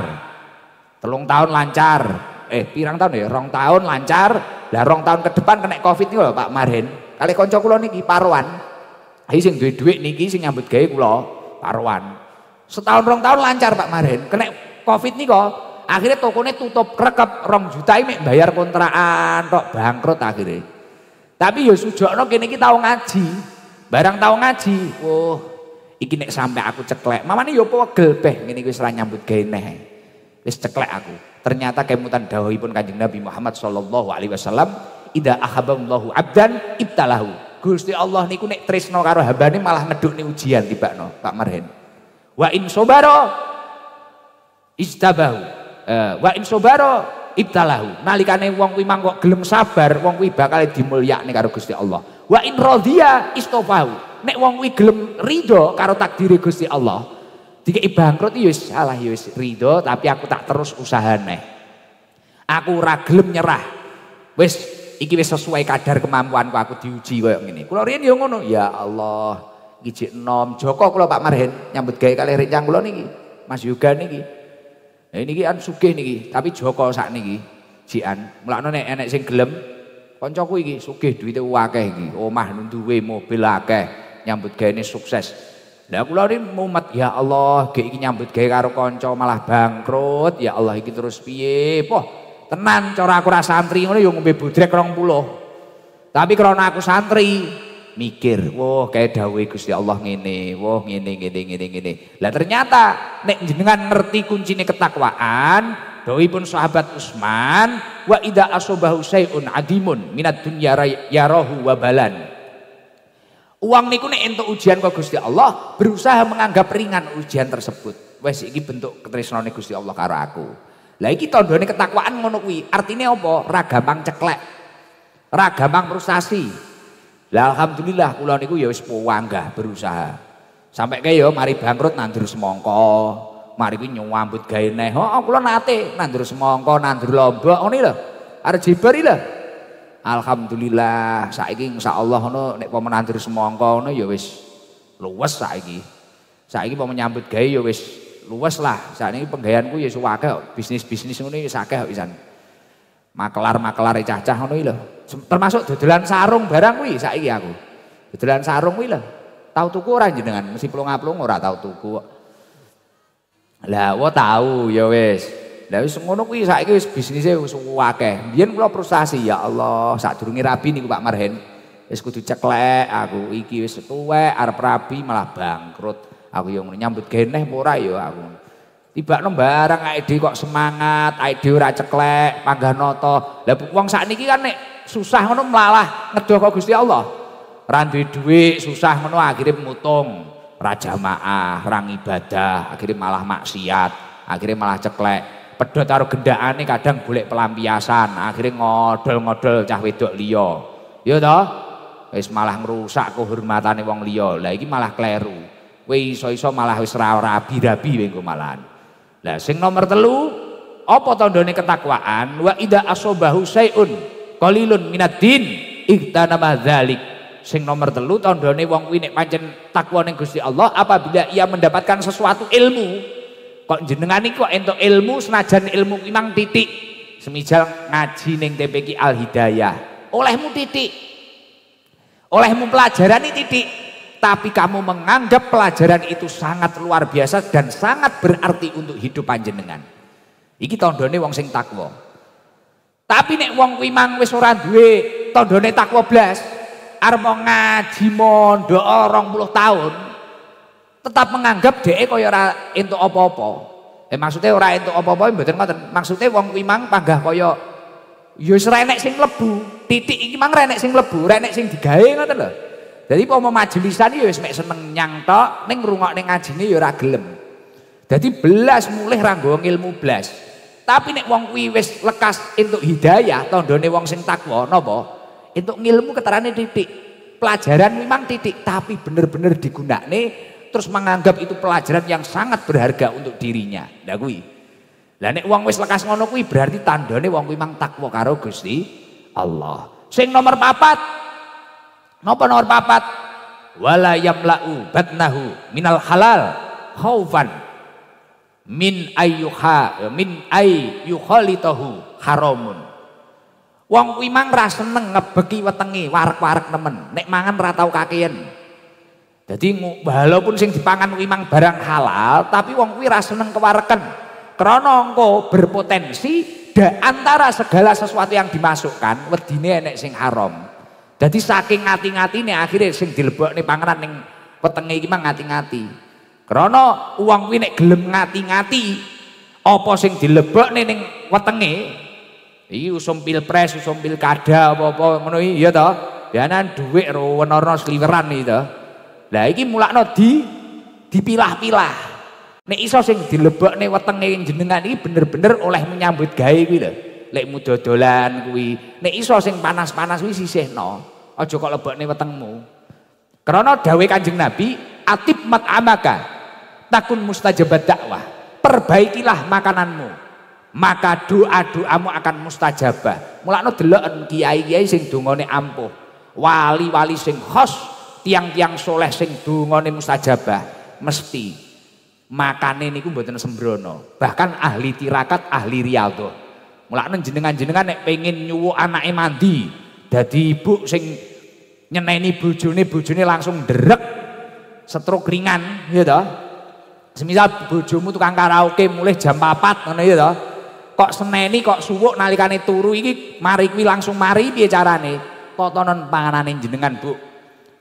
Telung tahun lancar. Eh, pirang tahun ya? Rong tahun lancar. Lah rong tahun ke depan kena Covid nih loh Pak Marhen. Kali kanca kula niki paruan. Ayo sing duwe dhuwit niki sing nyambut gawe kula paruan. Setahun rong tahun lancar Pak Maren. Kena Covid nih kok. Akhirnya tokonya tutup rekap rong juta ini bayar kontrakan kok bangkrut akhirnya. Tapi ya no kini kita tahu ngaji. Barang tahu ngaji. Wah, iki nek sampai aku ceklek. Mama nih yopo ya beh ini gue ra nyambut gini. ceklek aku. Ternyata kemutan pun Kanjeng Nabi Muhammad sallallahu alaihi wasallam, ida ahabamullahu 'abdan ibtalahu." Gusti Allah niku nek tresno karo hambane malah ngeduk nih ujian no Pak Marhen wa in sobaro istabahu uh, wa in sobaro ibtalahu nalikane wong kuwi mangkok gelem sabar wong kuwi bakal dimulyakne karo Gusti Allah wa in radhiya istofahu nek wong kuwi gelem ridho karo takdiri Gusti Allah dikei bangkrut ya salah ya ridho tapi aku tak terus usahane aku ora gelem nyerah wis iki wis sesuai kadar kemampuanku aku diuji koyo ngene kula riyen ya ngono ya Allah Gijik nom Joko kalau Pak Marhen nyambut gaya kali rencang kula niki. Mas Yuga niki. Nah niki kan sugih niki, tapi Joko sak niki Cian Mulane nek enek sing gelem kancaku iki sugih duwite akeh iki, omah duwe mobil akeh, nyambut ini sukses. Nah kula ini mumet ya Allah, gek iki nyambut gaya karo konco malah bangkrut, ya Allah iki terus piye? Poh, tenan cara aku ra santri ngono ya ngombe budrek puluh, Tapi karena aku santri, mikir, wah wow, kayak dawuh Gusti Allah ngene, wah wow, ngene ngene ngene ngene. Lah ternyata nek jenengan ngerti kuncine ketakwaan, pun sahabat Utsman, wa ida asobahu sayun adimun minat dunya yarahu wabalan. Uang niku nek entuk ujian kok Gusti Allah, berusaha menganggap ringan ujian tersebut. Wes iki bentuk ketresnane Gusti Allah karo aku. Lah iki tandane ketakwaan ngono kuwi. Artine apa? Ra gampang ceklek. Ra gampang frustasi. Lah alhamdulillah kula niku ya wis berusaha. Sampai ke ya mari bangkrut nandur semangka, mari kuwi nyambut gawe neh. Heeh oh, oh, kula nate nandur semangka, nandur lombok ngene lho. Arep jibari lho. Alhamdulillah saiki insyaallah ngono nek apa nandur semangka ngono ya wis luwes saiki. Saiki apa nyambut gawe ya wis luwes lah. Saiki penggaweanku ya suwake bisnis-bisnis ngono ya akeh pisan. Makelar-makelare cacah ngono lho termasuk dodolan sarung barang kuwi saiki aku. Dodolan sarung kuwi lah Tahu tuku orang jenengan? Mesti plung-plung ora tahu tuku. Lah, wa tahu ya wes, Lah wis ngono kuwi saiki wis bisnise wis akeh. Biyen kula frustasi ya Allah, sadurunge rabi niku Pak Marhen. Wis kudu ceklek aku iki wis tuwek arep rabi malah bangkrut. Aku yang nyambut geneh murah ora ya aku. Tiba no barang ID kok semangat, ID ora ceklek, panggah noto. Lah wong sakniki kan nek susah ngono mlalah ngedoh kok Gusti Allah. Ra duwe susah ngono akhirnya mutung, ra jamaah, ra ibadah, akhirnya malah maksiat, akhirnya malah ceklek. Pedot karo gendakane kadang golek pelampiasan, akhirnya ngodol-ngodol cah wedok liya. yo iya ta? Wis malah ngrusak kehormatane wong liya. Lah iki malah kleru. Kowe iso-iso malah wis ra rabi-rabi kowe malahan. Lah sing nomor telu apa tandane ketakwaan wa ida asobahu sayun qalilun minad din ihtanama dzalik sing nomor telu tandane wong winik nek pancen takwa ning Gusti Allah apabila ia mendapatkan sesuatu ilmu kok jenengan kok entuk ilmu senajan ilmu imang titik semijal ngaji ning TPQ Al Hidayah olehmu titik olehmu pelajaran ini titik tapi kamu menganggap pelajaran itu sangat luar biasa dan sangat berarti untuk hidup panjenengan. Iki tandane wong sing takwa. Tapi nek wong kuwi mang wis ora duwe tandane takwa blas, arep ngaji mondok 20 tahun, tetap menganggap dhek kaya ora entuk apa-apa. Eh maksudnya ora entuk apa-apa mboten ngoten. Maksudnya wong kuwi mang panggah kaya ya wis renek sing lebu. Titik iki mang renek sing lebu, renek sing digawe ngoten lho. Jadi pomo majelisan ya wis mek seneng nyang tok, ning rungokne ngajine ya ora gelem. Jadi belas mulih ranggo ilmu belas. Tapi nek wong kuwi wis lekas entuk hidayah, tandane wong sing takwa napa? Entuk ngilmu keterane titik. Pelajaran memang titik, tapi bener-bener digunakne terus menganggap itu pelajaran yang sangat berharga untuk dirinya. Lah kuwi. Lah nek wong wis lekas ngono kuwi berarti tandane wong kuwi mang takwa karo Gusti Allah. Sing nomor papat. Napa nomor papat? Wala yamla'u batnahu minal halal khaufan min ayyuha ya, min ay yukhalitahu haramun wong imang ra seneng ngebeki wetenge warek-warek nemen nek mangan ra tau kakean jadi walaupun sing dipangan imang barang halal tapi wong kuwi ra seneng kewareken krana engko berpotensi da antara segala sesuatu yang dimasukkan wedine enek sing haram jadi saking ngati-ngati nih akhirnya sing dilebok nih pangeran ning petengi gimana ngati-ngati karena uang kuwi gelem ngati-ngati apa sing dilebokne neng wetenge iki usum pilpres, usum pilkada apa-apa ngono iki ya ta. duit dhuwit wenarna sliweran nih ta. Lah iki mulakno di dipilah-pilah. Nek iso sing dilebok dilebokne wetenge jenengan iki bener-bener oleh menyambut gawe kuwi lho. Lek mudo dolan kuwi, nek iso sing panas-panas kuwi sisihno. Aja kok lebokne wetengmu. Karena dawuh Kanjeng Nabi atib mat amaka takun mustajabat dakwah perbaikilah makananmu maka doa-doamu akan mustajabah mulakno deloken kiai-kiai sing dungone ampuh wali-wali sing khos tiang-tiang soleh sing dungone mustajabah mesti makane niku mboten sembrono bahkan ahli tirakat ahli riyadhah mulakno jenengan-jenengan nek pengen nyuwu anake mandi dadi ibu sing nyeneni bojone bojone langsung derek stroke ringan ya toh. Semisal bojomu tukang karaoke mulai jam 4 ngono ya toh. Kok seneni kok suwuk nalikane turu iki mari kuwi langsung mari piye carane? Totonen panganane jenengan, Bu.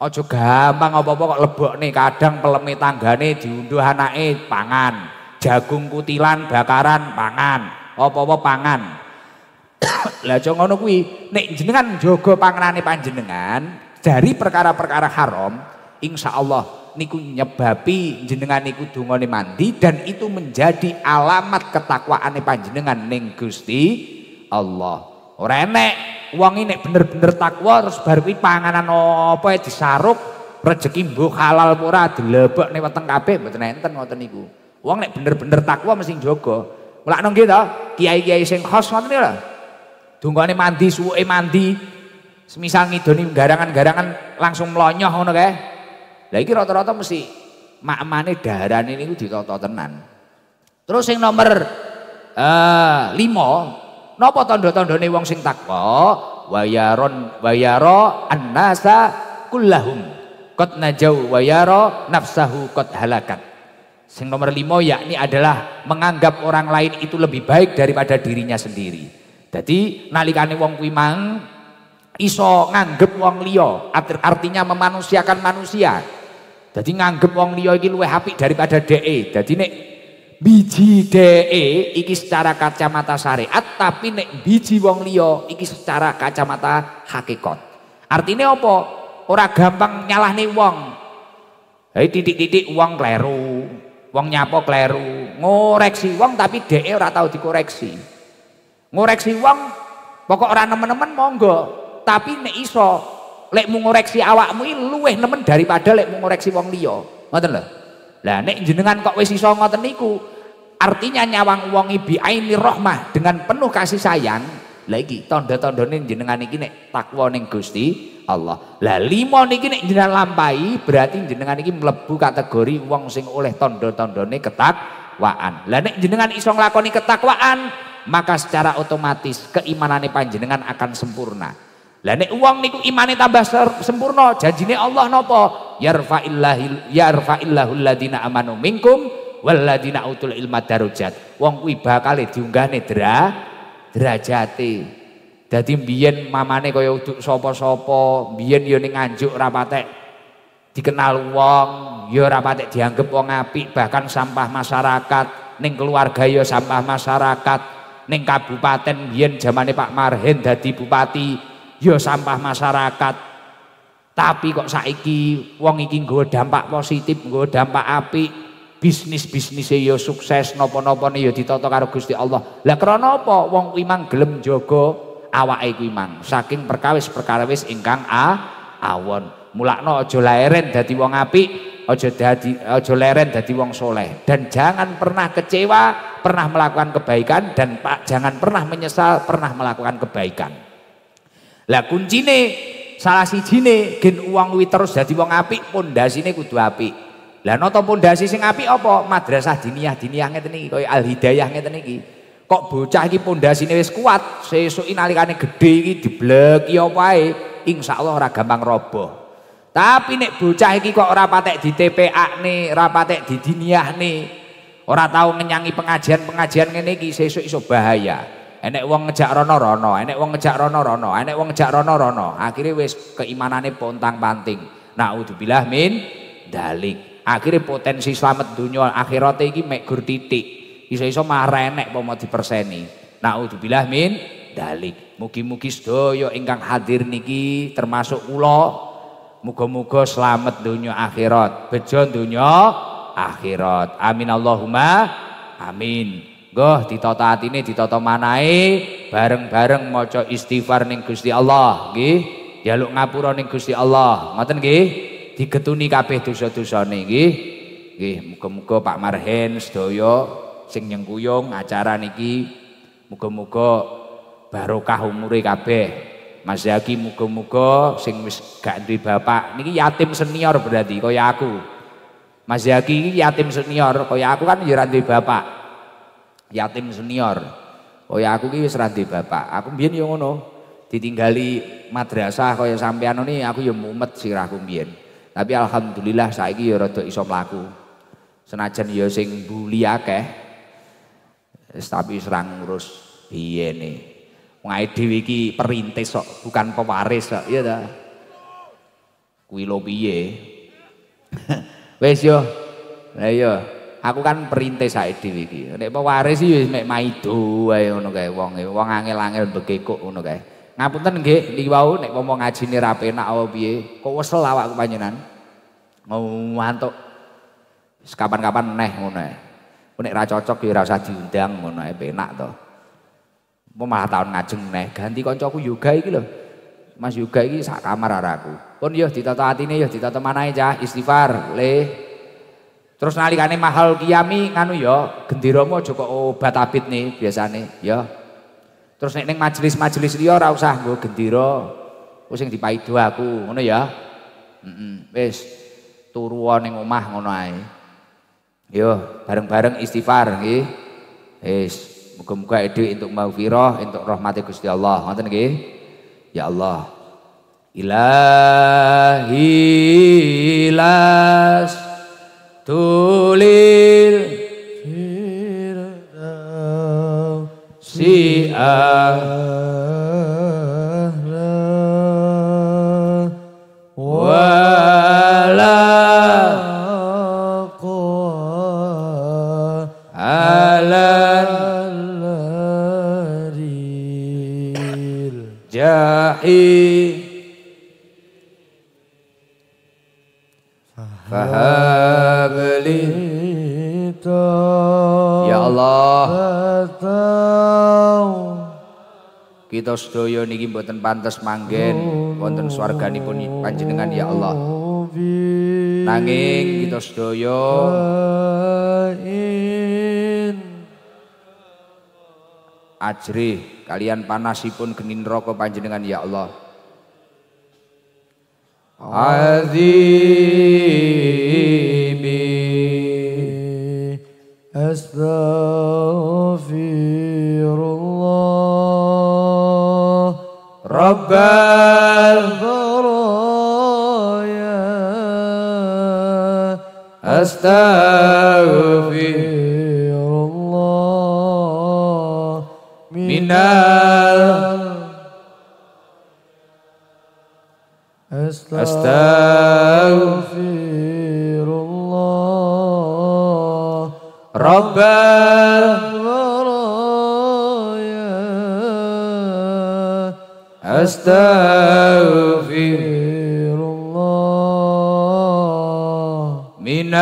Aja gampang apa-apa kok lebokne, kadang peleme tanggane diunduh anake pangan. Jagung kutilan bakaran pangan, apa-apa pangan. Lah aja ngono kuwi, nek jenengan jaga panganane panjenengan dari perkara-perkara haram, insya Allah niku nyebabi jenengan niku dungane mandi dan itu menjadi alamat ketakwaan nih panjenengan neng Gusti Allah. Ora enek wong ini bener-bener takwa terus bar kuwi panganan apa ya disaruk rezeki mbuh halal murah ora dilebekne weteng kabeh mboten enten ngoten niku. Wong nek bener-bener takwa mesti jaga. Mulakno nggih to, kiai-kiai sing khos ngoten lho. Dungane mandi, suwe mandi, semisal ngidoni garangan-garangan langsung melonyoh. ngono kae. Lah iki rata-rata mesti makmane ini niku ditata tenan. Terus yang nomor eh, limo, nopo tondo tanda nih wong sing takwa wayaron wayaro annasa kullahum kot najau wayaro nafsahu kot halakat. Sing nomor lima yakni adalah menganggap orang lain itu lebih baik daripada dirinya sendiri. Jadi nalikane wong kuwi mang iso nganggep wong liya, artinya memanusiakan manusia. Jadi nganggep wong liya iki luwih apik daripada DE. Jadi nek biji DE iki secara kacamata syariat tapi nek biji wong liya iki secara kacamata hakikat. Artinya apa? Ora gampang nyalahne wong. Hei titik-titik wong kleru, wong nyapo kleru, ngoreksi wong tapi DE ora tau dikoreksi. Ngoreksi wong pokok ora nemen-nemen monggo, tapi nek iso lek mau ngoreksi awakmu ini luweh nemen daripada lek mau ngoreksi wong liya. Ngoten lho. Lah nek jenengan kok wis iso ngoten niku, artinya nyawang wong ibi aini rohmah dengan penuh kasih sayang, lagi tondo tondo nih jenengan iki nek takwa Gusti Allah. Lah lima niki nek jenengan lampai berarti jenengan iki melebu kategori wong sing oleh tondo tondo nih ketakwaan. Lah nek jenengan isong lakoni ketakwaan, maka secara otomatis keimanannya panjenengan akan sempurna. Lah nek wong niku imane tambah sempurna, janjine Allah napa? Yarfa'illahil yarfa'illahu alladziina amanu minkum walladziina utul ilma darajat. Wong kuwi bakal diunggahne dera derajate. Dadi biyen mamane kaya uduk sapa-sapa, biyen ya ning anjuk ora patek dikenal wong, ya ora patek dianggep wong apik, bahkan sampah masyarakat, ning keluarga ya sampah masyarakat, ning kabupaten biyen zamane Pak Marhen dadi bupati ya sampah masyarakat. Tapi kok saiki wong iki nggawa dampak positif, nggawa dampak api, bisnis bisnisnya ya sukses, nopo nopo ya ditoto karo Gusti Allah. Lah krana apa wong iman gelem jogo awak iku mang, saking perkawis-perkawis ingkang a awon. Mulakno aja leren dadi wong api, ojo dadi ojo leren dadi wong soleh dan jangan pernah kecewa pernah melakukan kebaikan dan pak jangan pernah menyesal pernah melakukan kebaikan lah kuncine salah sijine gen uang wi terus dadi wong apik, ini kudu api Lah nata pondasi sing api apa? Madrasah diniyah diniyah ngeten iki, kaya Al Hidayah ngeten iki. Kok bocah iki ini wes kuat, sesuki gede gedhe iki dibleki apa insya allah ora gampang roboh. Tapi nek bocah iki kok ora patek di TPA nih ora patek di diniyah nih ora tahu ngenyangi pengajian-pengajian ngene iki sesuk iso bahaya enek wong ngejak rono-rono, enek wong ngejak rono-rono, enek wong ngejak rono-rono. Akhirnya wis keimanane pontang-panting. bilah min dalik. Akhirnya potensi selamat dunia akhirat ini mek gur titik. Iso-iso marah enek mau diperseni. bilah min dalik. Mugi-mugi sedoyo ingkang hadir niki termasuk ulo. Mugo mugo selamat dunia akhirat, bejo dunia akhirat. Amin Allahumma amin. Goh ditata atine ditata manai, bareng-bareng maca istighfar ning Gusti Allah nggih, jaluk ngapura ning Gusti Allah. Ngoten nggih, digetuni kabeh dosa-dosane nggih. Nggih, muga-muga Pak Marhen sedaya sing nyengkuyung acara niki muga-muga barokah umure kabeh. Mas muka muga-muga sing wis gak duwe bapak niki yatim senior berarti kaya aku. Mas yatim senior kaya aku kan ya ora bapak yatim senior. Oh ya aku ki wis bapak. Aku mbiyen yo ngono. Ditinggali madrasah kaya sampean ini aku yo mumet sirahku mbiyen. Tapi alhamdulillah saiki yo rada iso mlaku. Senajan yo sing mbuli akeh. Tapi serang ngurus piye nih. E. Ngai dhewe iki perintis sok, bukan pewaris sok, Iya ta. Kuwi lho piye? Wis yo. Lah iya aku kan perintis saya dhewe iki. Nek pewaris sih, wis mek maido yang ngono kae wong e. Wong angel-angel bekekuk ngono kae. Ngapunten nggih niki wau nek pomo ngajine ra penak apa piye. Kok wesel awakku panjenengan. Ngantuk. Wis kapan-kapan neh ngono ae. Nek ra cocok ya rasa diundang ngono ae penak to. Apa malah tahun ngajeng neh ganti kancaku yoga iki lho. Mas Yoga iki sak kamar araku. Pun yo ya ditata atine yo ya ditata manahe cah istighfar leh. Terus nalikane mahal kiami nganu ya, gendiramu aja kok obat abit nih biasane ya. Terus nek ning majelis-majelis liya ora usah nggo gendira. Ku sing dipaido aku, ngono ya. Heeh, wis turu ning omah ngono ae. Yo, ya, bareng-bareng istighfar nggih. Wis, muga-muga edhe entuk firoh, entuk rahmate Gusti Allah. Ngoten nggih. Ya Allah. Ilahi las tulil si ahla wala Allah. Kita sedaya niki mboten pantes manggen wonten swarganipun panjenengan ya Allah. Nanging kita sedaya ajri kalian panasipun geni neraka panjenengan ya Allah. Azibi أسرى رب البرايا أستغفر الله من أستغفر الله رب البرايا أستغفر الله من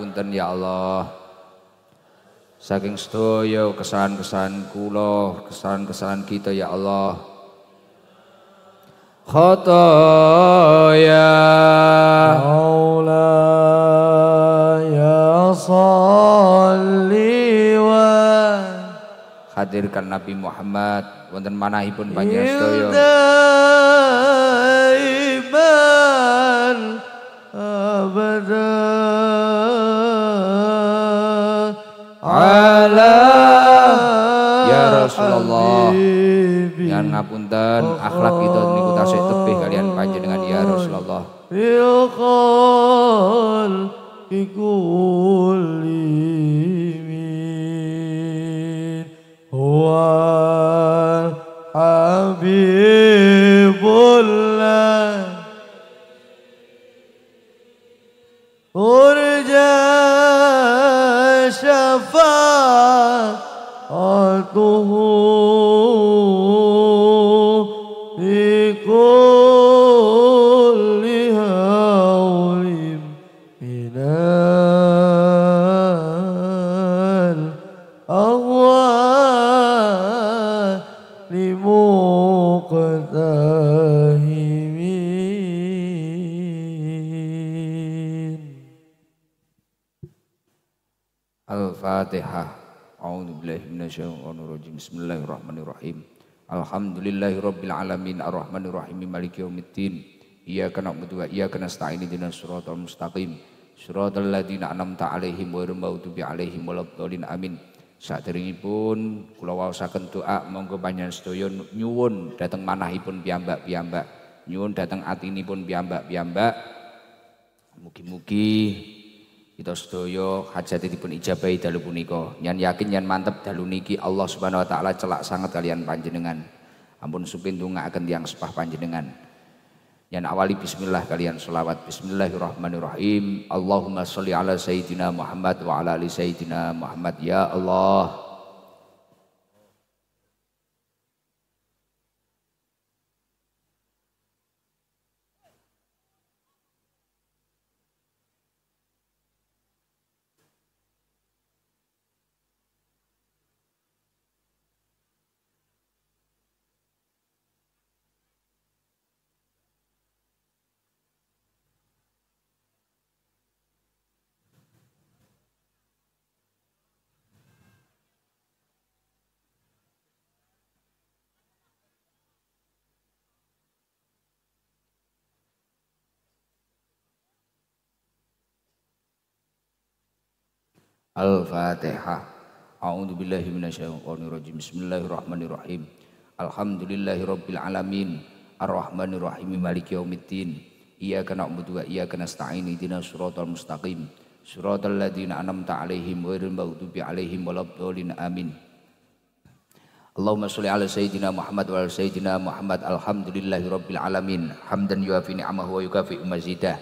pangapunten ya Allah. Saking sedaya kesalahan kesalahan kula, kesalahan kesalahan kita ya Allah. Khotoya Maula ya salli wa hadirkan Nabi Muhammad wonten manahipun panjenengan sedaya abadan Rasulullah. Yang ngapunten akhlak kita niku tasik tebih kalian panjenengan ya Rasulullah. Ya qol ikuli minasyaitonirrajim. Bismillahirrahmanirrahim. Alhamdulillahirabbil alamin arrahmanirrahim maliki yaumiddin. Iyyaka na'budu wa iyyaka nasta'in ihdinas siratal mustaqim. Siratal ladzina an'amta 'alaihim ghairil maghdubi 'alaihim waladdallin amin. Sakderengipun kula waosaken doa monggo panjenengan sedaya nyuwun dhateng manahipun piyambak-piyambak. Nyuwun dhateng atinipun piyambak-piyambak. Mugi-mugi kita sedaya hajatipun ijabahi dalu punika. yang yakin yang mantep dalu niki Allah Subhanahu wa taala celak sangat kalian panjenengan. Ampun supin akan tiang sepah panjenengan. Yang awali bismillah kalian selawat Bismillahirrahmanirrahim Allahumma salli ala Sayyidina Muhammad wa ala ali Sayyidina Muhammad Ya Allah Al-Fatihah. A'udzu billahi minasyaitonir rajim. Bismillahirrahmanirrahim. Alhamdulillahirabbil alamin. Arrahmanir rahim. Maliki yaumiddin. Iyyaka na'budu wa iyyaka nasta'in. Ihdinas siratal mustaqim. Siratal ladzina an'amta 'alaihim ghairil maghdubi 'alaihim waladdallin. Amin. Allahumma sholli ala sayyidina Muhammad wa ala sayyidina Muhammad. Alhamdulillahirabbil alamin. Hamdan yuafi ni'amahu wa yukafi mazidah.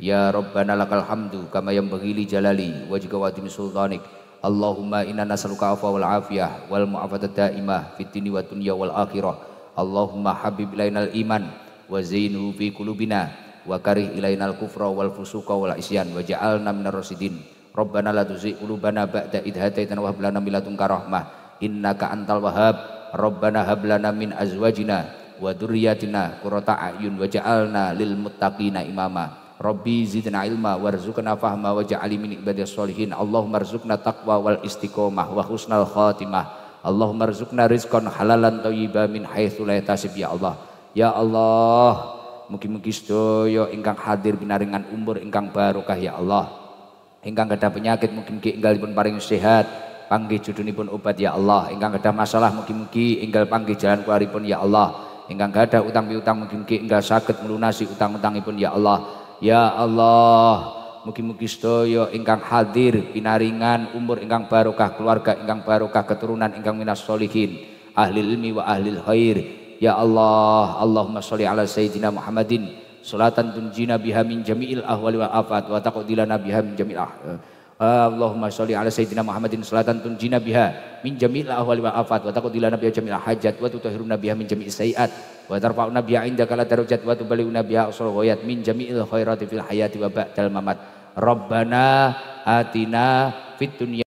Ya Rabbana lakal hamdu kama yang bagili jalali wajika wadim sultanik Allahumma inna nas'aluka afwa wal afiyah wal mu'afatat daimah fitini dini wa dunya wal akhirah Allahumma habib ilainal iman wa zainu fi kulubina, wa karih ilainal kufra wal fusuka wal isyan wa ja'alna minar rasidin Rabbana la tuzigh ulubana ba'da wa lana rahmah innaka antal wahhab Rabbana hablana min azwajina wa durriyatina qurrata a'yun wa ja'alna lil muttaqina imama Rabbi zidna ilma warzuqna fahma waj'al min ibadiyas sholihin. Allahumma rzuqna taqwa wal istiqomah wa husnal khatimah. Allahumma rzuqna rizqan halalan thayyiban min haitsu la yatasib ya Allah. Ya Allah, mugi-mugi sedaya ingkang hadir binaringan umur ingkang barokah ya Allah. Ingkang kada penyakit mugi-mugi enggalipun paring sehat panggih judunipun obat ya Allah ingkang kada masalah mugi-mugi enggal panggih jalan kuaripun ya Allah ingkang ada utang piutang mungkin mugi enggal saged melunasi utang-utangipun ya Allah Ya Allah, mugi-mugi sedaya ingkang hadir pinaringan umur ingkang barokah, keluarga ingkang barokah, keturunan ingkang minas solihin, ahli ilmi wa ahli khair. Ya Allah, Allahumma sholli ala sayyidina Muhammadin salatan tunjina biha min jami'il ahwali wal afat wa taqdilana biha min jami'il ah-, eh, Allahumma sholli ala sayyidina Muhammadin salatan tunjina biha min jami'il ahwali wal afat wa taqdilana biha jami'il hajat wa tutahhiruna biha min jami'is sayiat wa tarfa'una biha indaka la darajat wa tuballighuna biha usra ghayat min jami'il khairati fil hayati wa ba'dal mamat rabbana atina fid dunya